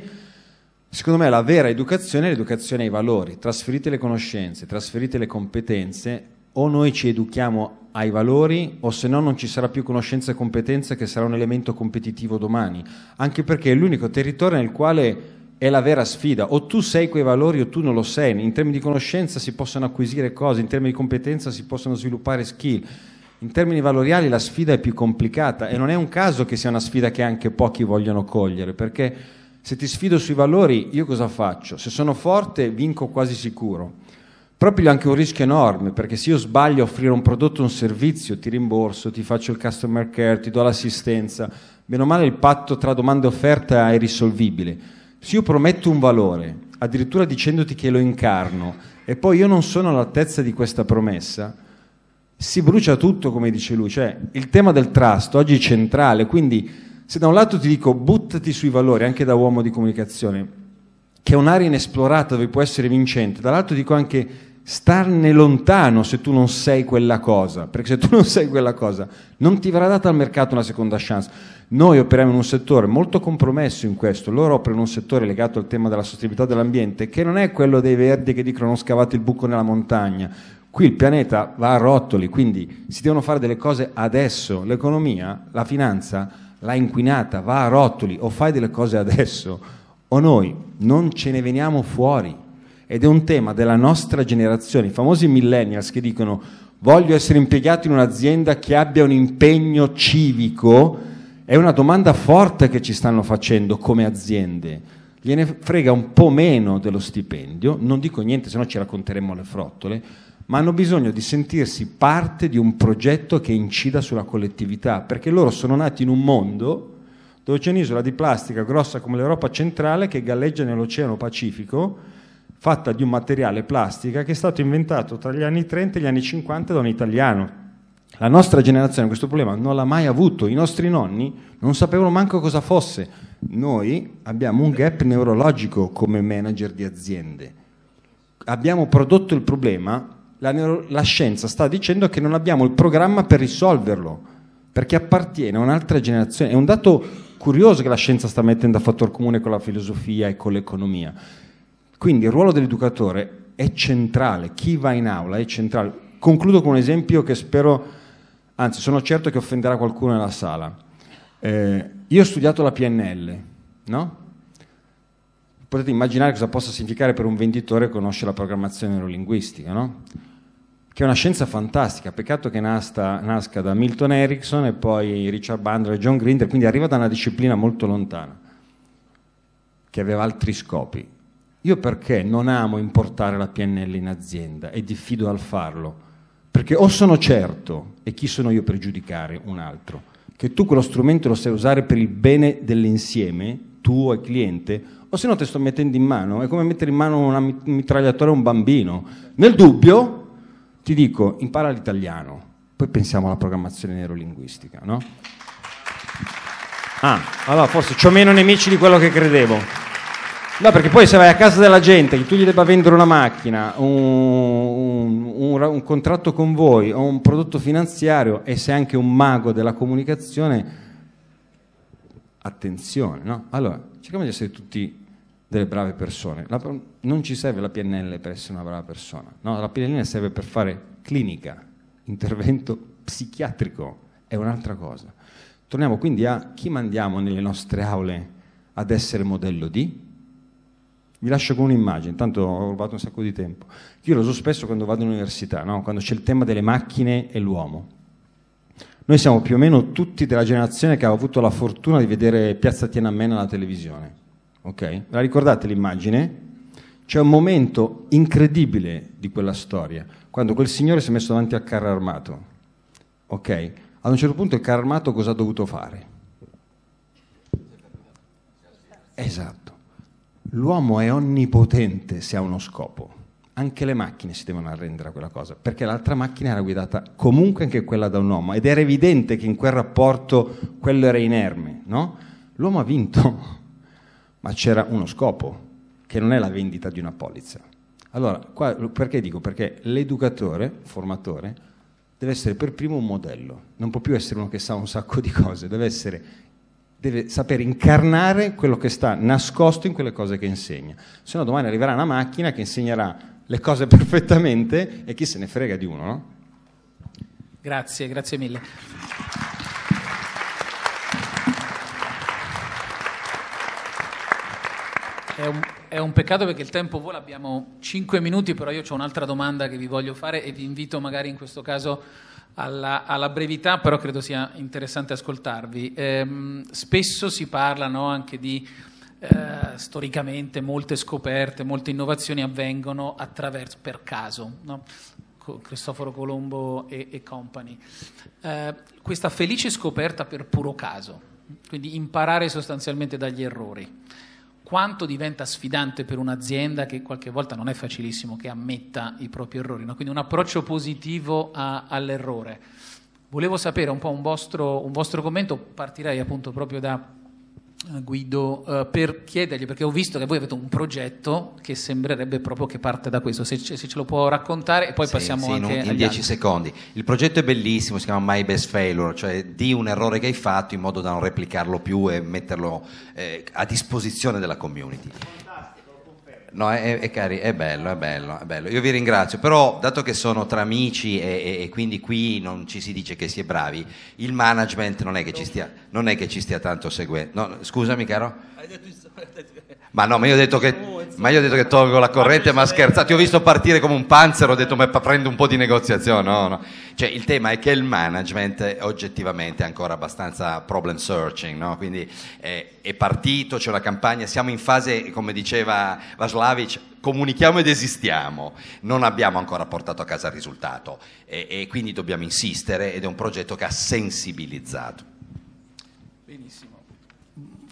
secondo me, la vera educazione è l'educazione ai valori. Trasferite le conoscenze, trasferite le competenze, o noi ci educhiamo ai valori o se no non ci sarà più conoscenza e competenza che sarà un elemento competitivo domani, anche perché è l'unico territorio nel quale è la vera sfida, o tu sei quei valori o tu non lo sei, in termini di conoscenza si possono acquisire cose, in termini di competenza si possono sviluppare skill, in termini valoriali la sfida è più complicata e non è un caso che sia una sfida che anche pochi vogliono cogliere, perché se ti sfido sui valori io cosa faccio? Se sono forte vinco quasi sicuro. Proprio anche un rischio enorme, perché se io sbaglio a offrire un prodotto o un servizio, ti rimborso, ti faccio il customer care, ti do l'assistenza, meno male il patto tra domanda e offerta è risolvibile. Se io prometto un valore, addirittura dicendoti che lo incarno, e poi io non sono all'altezza di questa promessa, si brucia tutto, come dice lui, cioè il tema del trust oggi è centrale, quindi se da un lato ti dico buttati sui valori, anche da uomo di comunicazione, che è un'area inesplorata dove può essere vincente, dall'altro dico anche starne lontano se tu non sei quella cosa, perché se tu non sei quella cosa non ti verrà data al mercato una seconda chance. Noi operiamo in un settore molto compromesso in questo, loro operano in un settore legato al tema della sostenibilità dell'ambiente che non è quello dei verdi che dicono non scavate il buco nella montagna, Qui il pianeta va a rotoli, quindi si devono fare delle cose adesso. L'economia, la finanza, l'ha inquinata, va a rotoli, o fai delle cose adesso, o noi non ce ne veniamo fuori. Ed è un tema della nostra generazione, i famosi millennials che dicono voglio essere impiegato in un'azienda che abbia un impegno civico, è una domanda forte che ci stanno facendo come aziende. Gliene frega un po' meno dello stipendio, non dico niente, se no ci racconteremmo le frottole, ma hanno bisogno di sentirsi parte di un progetto che incida sulla collettività, perché loro sono nati in un mondo dove c'è un'isola di plastica grossa come l'Europa centrale che galleggia nell'Oceano Pacifico, fatta di un materiale plastica che è stato inventato tra gli anni 30 e gli anni 50 da un italiano. La nostra generazione questo problema non l'ha mai avuto, i nostri nonni non sapevano manco cosa fosse. Noi abbiamo un gap neurologico come manager di aziende. Abbiamo prodotto il problema la, neuro- la scienza sta dicendo che non abbiamo il programma per risolverlo, perché appartiene a un'altra generazione. È un dato curioso che la scienza sta mettendo a fattore comune con la filosofia e con l'economia. Quindi il ruolo dell'educatore è centrale, chi va in aula è centrale. Concludo con un esempio che spero, anzi sono certo che offenderà qualcuno nella sala. Eh, io ho studiato la PNL, no? Potete immaginare cosa possa significare per un venditore conoscere la programmazione neurolinguistica, no? che è una scienza fantastica, peccato che nasca, nasca da Milton Erickson e poi Richard Bandler e John Grinder, quindi arriva da una disciplina molto lontana, che aveva altri scopi. Io perché non amo importare la PNL in azienda e diffido al farlo? Perché o sono certo, e chi sono io per giudicare un altro, che tu quello strumento lo sai usare per il bene dell'insieme, tuo e cliente, o se no te sto mettendo in mano, è come mettere in mano una mitragliatore a un bambino. Nel dubbio, ti dico impara l'italiano, poi pensiamo alla programmazione neurolinguistica, no? Ah, allora forse ho meno nemici di quello che credevo. No, perché poi se vai a casa della gente che tu gli debba vendere una macchina, un, un, un, un contratto con voi o un prodotto finanziario e sei anche un mago della comunicazione, attenzione, no? Allora, cerchiamo di essere tutti delle brave persone. La, non ci serve la PNL per essere una brava persona, no, la PNL serve per fare clinica, intervento psichiatrico, è un'altra cosa. Torniamo quindi a chi mandiamo nelle nostre aule ad essere modello di? Vi lascio con un'immagine, intanto ho rubato un sacco di tempo. Io lo uso spesso quando vado all'università, no? quando c'è il tema delle macchine e l'uomo. Noi siamo più o meno tutti della generazione che ha avuto la fortuna di vedere Piazza Tiananmen alla televisione. Ok? la ricordate l'immagine? C'è un momento incredibile di quella storia, quando quel signore si è messo davanti al carro armato. Ok? Ad un certo punto il carro armato cosa ha dovuto fare? Esatto. L'uomo è onnipotente se ha uno scopo. Anche le macchine si devono arrendere a quella cosa, perché l'altra macchina era guidata comunque anche quella da un uomo ed era evidente che in quel rapporto quello era inerme, no? L'uomo ha vinto, ma c'era uno scopo, che non è la vendita di una polizza. Allora, qua, perché dico? Perché l'educatore, formatore, deve essere per primo un modello, non può più essere uno che sa un sacco di cose, deve, essere, deve sapere incarnare quello che sta nascosto in quelle cose che insegna. Se no domani arriverà una macchina che insegnerà le cose perfettamente e chi se ne frega di uno, no? Grazie, grazie mille. È un, è un, peccato perché il tempo vola, abbiamo 5 minuti, però io ho un'altra domanda che vi voglio fare e vi invito magari in questo caso alla, alla brevità, però credo sia interessante ascoltarvi. Ehm, spesso si parla no, anche di eh, storicamente molte scoperte, molte innovazioni avvengono attraverso, per caso. No? Cristoforo Colombo e, e compagni. Eh, questa felice scoperta per puro caso, quindi imparare sostanzialmente dagli errori quanto diventa sfidante per un'azienda che qualche volta non è facilissimo che ammetta i propri errori, no? quindi un approccio positivo a, all'errore. Volevo sapere un po' un vostro, un vostro commento, partirei appunto proprio da, eh, Guido eh, per chiedergli, perché ho visto che voi avete un progetto che sembrerebbe proprio che parte da questo, se, se ce lo può raccontare e poi sì, passiamo sì, anche in, in 10 secondi. Il progetto è bellissimo, si chiama My Best Failure, cioè di un errore che hai fatto in modo da non replicarlo più e metterlo eh, a disposizione della community. No, è, è, cari, è bello, è bello, è bello. Io vi ringrazio, però dato che sono tra amici e, e, e, quindi qui non ci si dice che si è bravi, il management non è che ci stia, non è che ci stia tanto seguendo. No, scusami caro. Hai detto ma no, ma io ho detto che, ma io ho detto che tolgo la corrente, ma scherzate, ti ho visto partire come un panzer, ho detto ma prendo un po' di negoziazione, no, no. Cioè il tema è che il management oggettivamente è ancora abbastanza problem searching, no? Quindi è, è partito, c'è una campagna, siamo in fase, come diceva Vaslavic, comunichiamo ed esistiamo, non abbiamo ancora portato a casa il risultato e, e quindi dobbiamo insistere ed è un progetto che ha sensibilizzato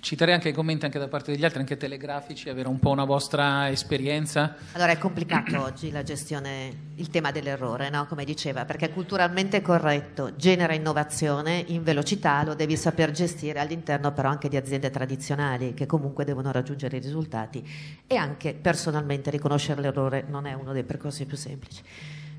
citerei anche i commenti anche da parte degli altri, anche telegrafici, avere un po' una vostra esperienza. Allora è complicato oggi la gestione, il tema dell'errore, no? come diceva, perché culturalmente corretto, genera innovazione in velocità, lo devi saper gestire all'interno però anche di aziende tradizionali che comunque devono raggiungere i risultati e anche personalmente riconoscere l'errore non è uno dei percorsi più semplici.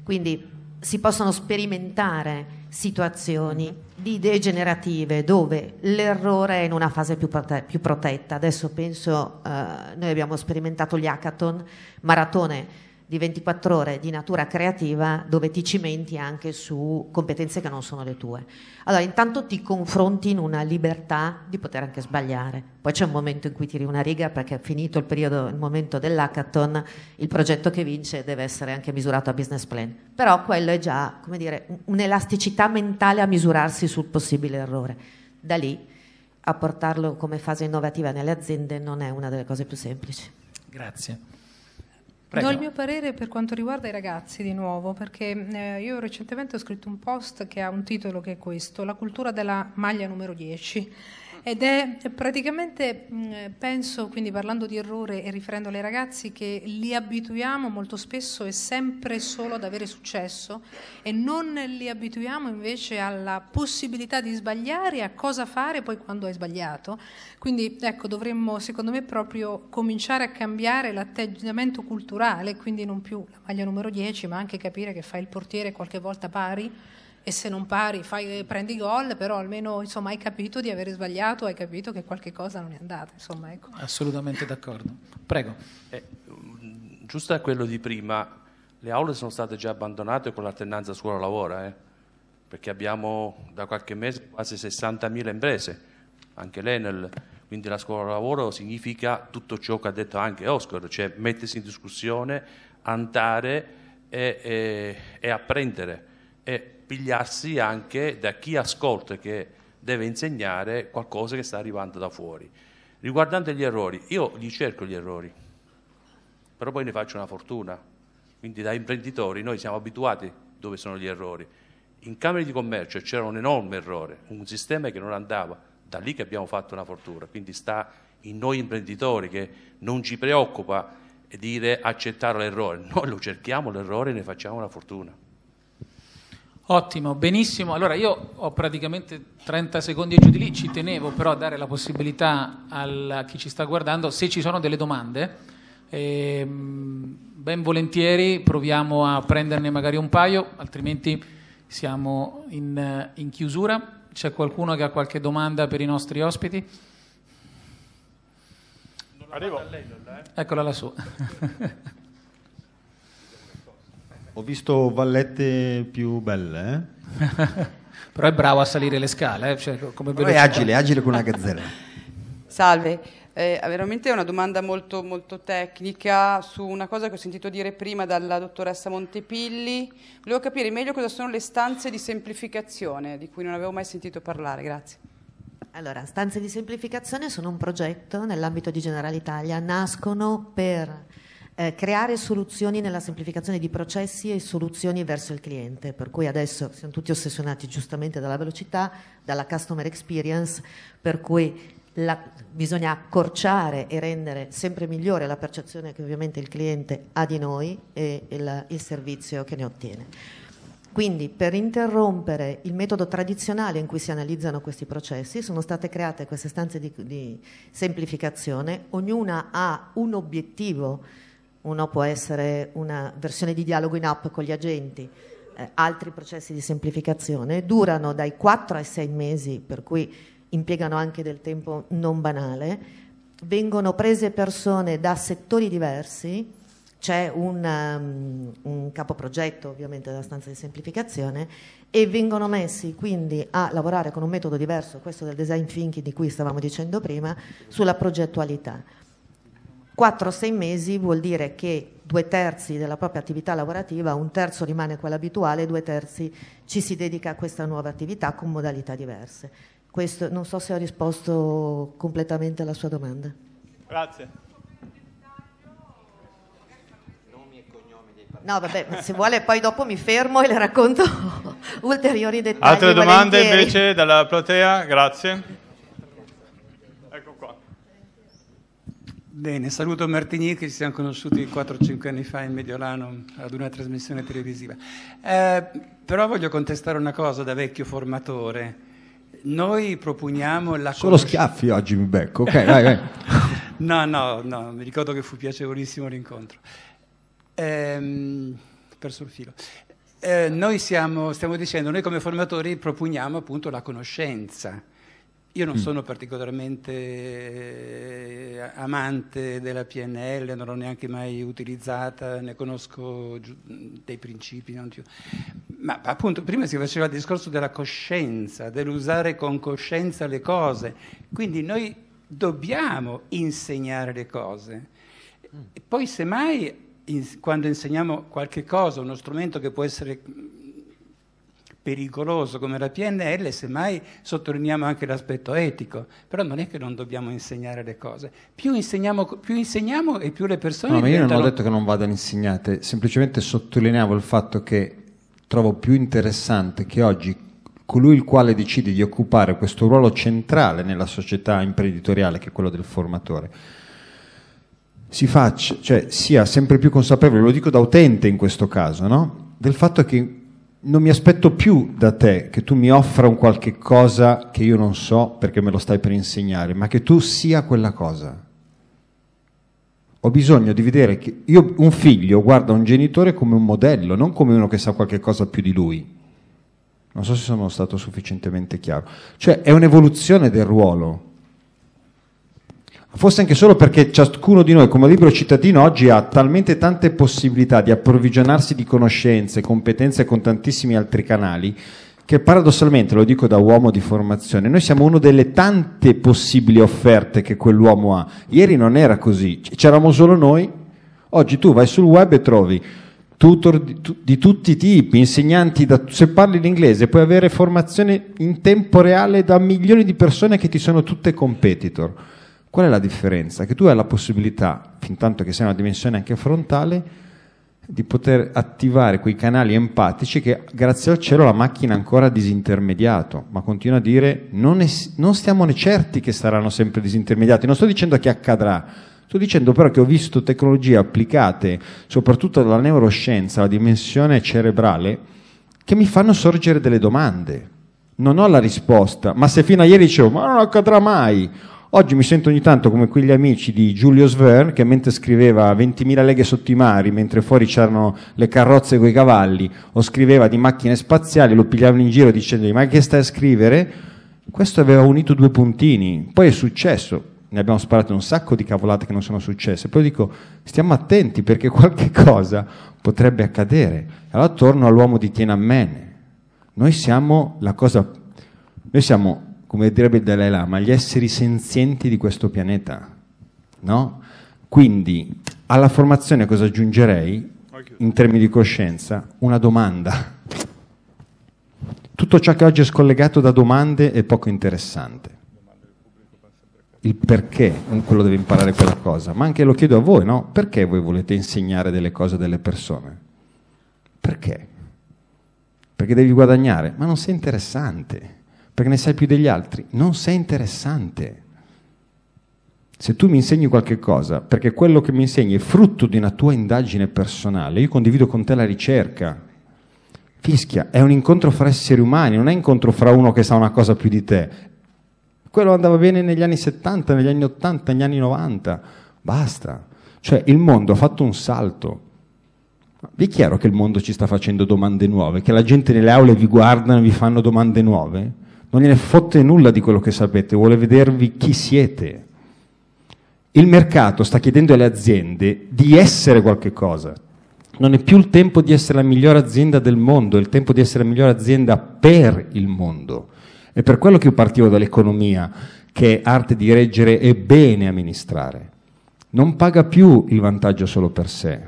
Quindi si possono sperimentare situazioni di degenerative dove l'errore è in una fase più, prote- più protetta. Adesso penso, eh, noi abbiamo sperimentato gli hackathon, maratone di 24 ore di natura creativa dove ti cimenti anche su competenze che non sono le tue. Allora, intanto ti confronti in una libertà di poter anche sbagliare. Poi c'è un momento in cui tiri una riga perché è finito il periodo, il momento dell'hackathon, il progetto che vince deve essere anche misurato a business plan. Però quello è già, come dire, un'elasticità mentale a misurarsi sul possibile errore. Da lì a portarlo come fase innovativa nelle aziende non è una delle cose più semplici. Grazie. Prego. Do il mio parere per quanto riguarda i ragazzi di nuovo, perché eh, io recentemente ho scritto un post che ha un titolo che è questo, la cultura della maglia numero 10 ed è praticamente, mm, penso, quindi parlando di errore e riferendolo ai ragazzi, che li abituiamo molto spesso e sempre solo ad avere successo e non li abituiamo invece alla possibilità di sbagliare e a cosa fare poi quando hai sbagliato. Quindi ecco, dovremmo secondo me proprio cominciare a cambiare l'atteggiamento culturale, quindi non più la maglia numero 10, ma anche capire che fai il portiere qualche volta pari e se non pari fai, prendi gol, però almeno insomma, hai capito di aver sbagliato, hai capito che qualche cosa non è andata. Insomma, ecco. Assolutamente d'accordo. Prego. Eh, mm, giusto a quello di prima, le aule sono state già abbandonate con l'alternanza scuola-lavora, eh? perché abbiamo da qualche mese quasi 60.000 imprese, anche l'Enel, quindi la scuola-lavoro significa tutto ciò che ha detto anche Oscar, cioè mettersi in discussione, andare e, e, e apprendere. E pigliarsi anche da chi ascolta e che deve insegnare qualcosa che sta arrivando da fuori. Riguardante gli errori, io gli cerco gli errori, però poi ne faccio una fortuna. Quindi da imprenditori noi siamo abituati dove sono gli errori. In Camere di Commercio c'era un enorme errore, un sistema che non andava, da lì che abbiamo fatto una fortuna. Quindi sta in noi imprenditori che non ci preoccupa dire accettare l'errore, noi lo cerchiamo l'errore e ne facciamo una fortuna. Ottimo, benissimo. Allora io ho praticamente 30 secondi giù di lì, ci tenevo però a dare la possibilità a chi ci sta guardando, se ci sono delle domande, ehm, ben volentieri proviamo a prenderne magari un paio, altrimenti siamo in, in chiusura. C'è qualcuno che ha qualche domanda per i nostri ospiti? Arrivo. Eccola lassù. Ho visto vallette più belle. Eh? Però è bravo a salire le scale. Eh? Cioè, è agile, è agile con una gazzella. Salve. Eh, veramente è una domanda molto, molto, tecnica su una cosa che ho sentito dire prima dalla dottoressa Montepilli. Volevo capire meglio cosa sono le stanze di semplificazione di cui non avevo mai sentito parlare. Grazie. Allora, stanze di semplificazione sono un progetto nell'ambito di Italia. nascono per eh, creare soluzioni nella semplificazione di processi e soluzioni verso il cliente, per cui adesso siamo tutti ossessionati giustamente dalla velocità, dalla customer experience, per cui la, bisogna accorciare e rendere sempre migliore la percezione che ovviamente il cliente ha di noi e il, il servizio che ne ottiene. Quindi per interrompere il metodo tradizionale in cui si analizzano questi processi sono state create queste stanze di, di semplificazione, ognuna ha un obiettivo uno può essere una versione di dialogo in app con gli agenti, eh, altri processi di semplificazione. Durano dai 4 ai 6 mesi, per cui impiegano anche del tempo non banale. Vengono prese persone da settori diversi, c'è un, um, un, capoprogetto ovviamente della stanza di semplificazione e vengono messi quindi a lavorare con un metodo diverso, questo del design thinking di cui stavamo dicendo prima, sulla progettualità. 4-6 mesi vuol dire che due terzi della propria attività lavorativa, un terzo rimane quella abituale, due terzi ci si dedica a questa nuova attività con modalità diverse. Questo, non so se ho risposto completamente alla sua domanda. Grazie. No, vabbè, se vuole poi dopo mi fermo e le racconto ulteriori dettagli. Altre domande volentieri. invece dalla platea? Grazie. Bene, saluto Martini che ci siamo conosciuti 4-5 anni fa in Mediolano ad una trasmissione televisiva. Eh, però voglio contestare una cosa da vecchio formatore. Noi proponiamo la... Solo conosc- schiaffi oggi mi becco, ok, vai, vai. no, no, no, mi ricordo che fu piacevolissimo l'incontro. Eh, perso il filo. Eh, noi siamo, stiamo dicendo, noi come formatori proponiamo appunto la conoscenza io non mm. sono particolarmente eh, amante della PNL, non l'ho neanche mai utilizzata, ne conosco dei principi. Ma appunto prima si faceva il discorso della coscienza, dell'usare con coscienza le cose. Quindi noi dobbiamo insegnare le cose. Mm. E poi semmai in, quando insegniamo qualche cosa, uno strumento che può essere pericoloso come la PNL, semmai sottolineiamo anche l'aspetto etico, però non è che non dobbiamo insegnare le cose, più insegniamo, più insegniamo e più le persone... No, ma io diventano... non ho detto che non vadano insegnate, semplicemente sottolineavo il fatto che trovo più interessante che oggi colui il quale decide di occupare questo ruolo centrale nella società imprenditoriale, che è quello del formatore, si faccia, cioè sia sempre più consapevole, lo dico da utente in questo caso, no? del fatto che non mi aspetto più da te che tu mi offra un qualche cosa che io non so perché me lo stai per insegnare, ma che tu sia quella cosa. Ho bisogno di vedere che io, un figlio guarda un genitore come un modello, non come uno che sa qualche cosa più di lui. Non so se sono stato sufficientemente chiaro. Cioè è un'evoluzione del ruolo. Forse anche solo perché ciascuno di noi come libero cittadino oggi ha talmente tante possibilità di approvvigionarsi di conoscenze, competenze con tantissimi altri canali, che paradossalmente, lo dico da uomo di formazione, noi siamo una delle tante possibili offerte che quell'uomo ha. Ieri non era così, c'eravamo solo noi, oggi tu vai sul web e trovi tutor di, tu, di tutti i tipi, insegnanti, da, se parli l'inglese puoi avere formazione in tempo reale da milioni di persone che ti sono tutte competitor Qual è la differenza? Che tu hai la possibilità, fin tanto che sia una dimensione anche frontale, di poter attivare quei canali empatici che grazie al cielo la macchina ha ancora disintermediato, ma continua a dire non, es- non stiamo certi che saranno sempre disintermediati, non sto dicendo che accadrà, sto dicendo però che ho visto tecnologie applicate soprattutto dalla neuroscienza, alla dimensione cerebrale, che mi fanno sorgere delle domande. Non ho la risposta, ma se fino a ieri dicevo ma non accadrà mai, Oggi mi sento ogni tanto come quegli amici di Giulio Svern che mentre scriveva 20.000 leghe sotto i mari, mentre fuori c'erano le carrozze coi cavalli, o scriveva di macchine spaziali, lo pigliavano in giro dicendogli ma che stai a scrivere? Questo aveva unito due puntini, poi è successo, ne abbiamo sparato un sacco di cavolate che non sono successe, poi dico stiamo attenti perché qualche cosa potrebbe accadere. Allora torno all'uomo di Tiananmen, noi siamo la cosa, noi siamo come direbbe il Dalai Lama, gli esseri senzienti di questo pianeta. No? Quindi alla formazione cosa aggiungerei? In termini di coscienza, una domanda. Tutto ciò che oggi è scollegato da domande è poco interessante. Il perché quello deve imparare quella cosa, ma anche lo chiedo a voi, no? Perché voi volete insegnare delle cose a delle persone? Perché? Perché devi guadagnare, ma non sei interessante perché ne sai più degli altri, non sei interessante. Se tu mi insegni qualche cosa, perché quello che mi insegni è frutto di una tua indagine personale, io condivido con te la ricerca. Fischia, è un incontro fra esseri umani, non è un incontro fra uno che sa una cosa più di te. Quello andava bene negli anni 70, negli anni 80, negli anni 90. Basta. Cioè il mondo ha fatto un salto. Vi è chiaro che il mondo ci sta facendo domande nuove, che la gente nelle aule vi guardano e vi fanno domande nuove? non gliene fotte nulla di quello che sapete, vuole vedervi chi siete. Il mercato sta chiedendo alle aziende di essere qualche cosa. Non è più il tempo di essere la migliore azienda del mondo, è il tempo di essere la migliore azienda per il mondo. È per quello che io partivo dall'economia, che è arte di reggere e bene amministrare. Non paga più il vantaggio solo per sé,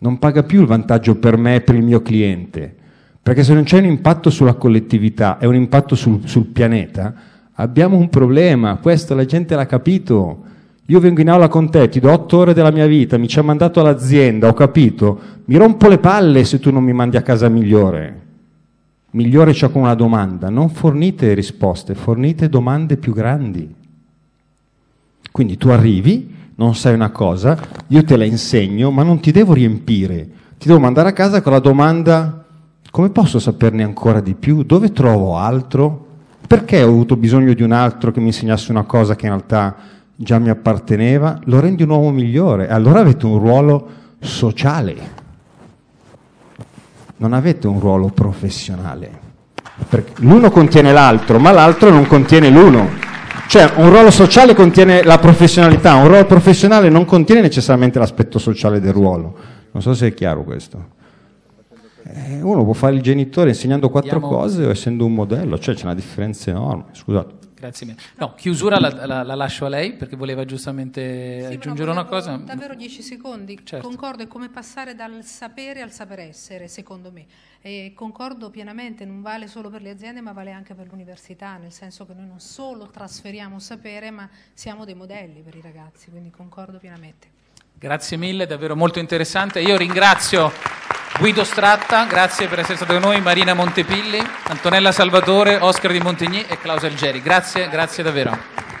non paga più il vantaggio per me e per il mio cliente, perché se non c'è un impatto sulla collettività e un impatto sul, sul pianeta, abbiamo un problema, questo la gente l'ha capito. Io vengo in aula con te, ti do otto ore della mia vita, mi ci ha mandato all'azienda, ho capito, mi rompo le palle se tu non mi mandi a casa migliore. Migliore ciò con una domanda, non fornite risposte, fornite domande più grandi. Quindi tu arrivi, non sai una cosa, io te la insegno, ma non ti devo riempire, ti devo mandare a casa con la domanda come posso saperne ancora di più? Dove trovo altro? Perché ho avuto bisogno di un altro che mi insegnasse una cosa che in realtà già mi apparteneva? Lo rendi un uomo migliore. Allora avete un ruolo sociale. Non avete un ruolo professionale. Perché l'uno contiene l'altro, ma l'altro non contiene l'uno. Cioè, un ruolo sociale contiene la professionalità, un ruolo professionale non contiene necessariamente l'aspetto sociale del ruolo. Non so se è chiaro questo. Eh, uno può fare il genitore insegnando quattro Diamo... cose o essendo un modello, cioè c'è una differenza enorme. Scusate. Grazie mille. No, chiusura la, la, la, lascio a lei perché voleva giustamente sì, aggiungere una cosa. Davvero dieci secondi. Certo. Concordo, è come passare dal sapere al saper essere, secondo me. E concordo pienamente, non vale solo per le aziende ma vale anche per l'università, nel senso che noi non solo trasferiamo sapere ma siamo dei modelli per i ragazzi, quindi concordo pienamente. Grazie mille, davvero molto interessante. Io ringrazio... Guido Stratta, grazie per essere stato con noi, Marina Montepilli, Antonella Salvatore, Oscar Di Montigny e Klaus Algeri. Grazie, grazie davvero.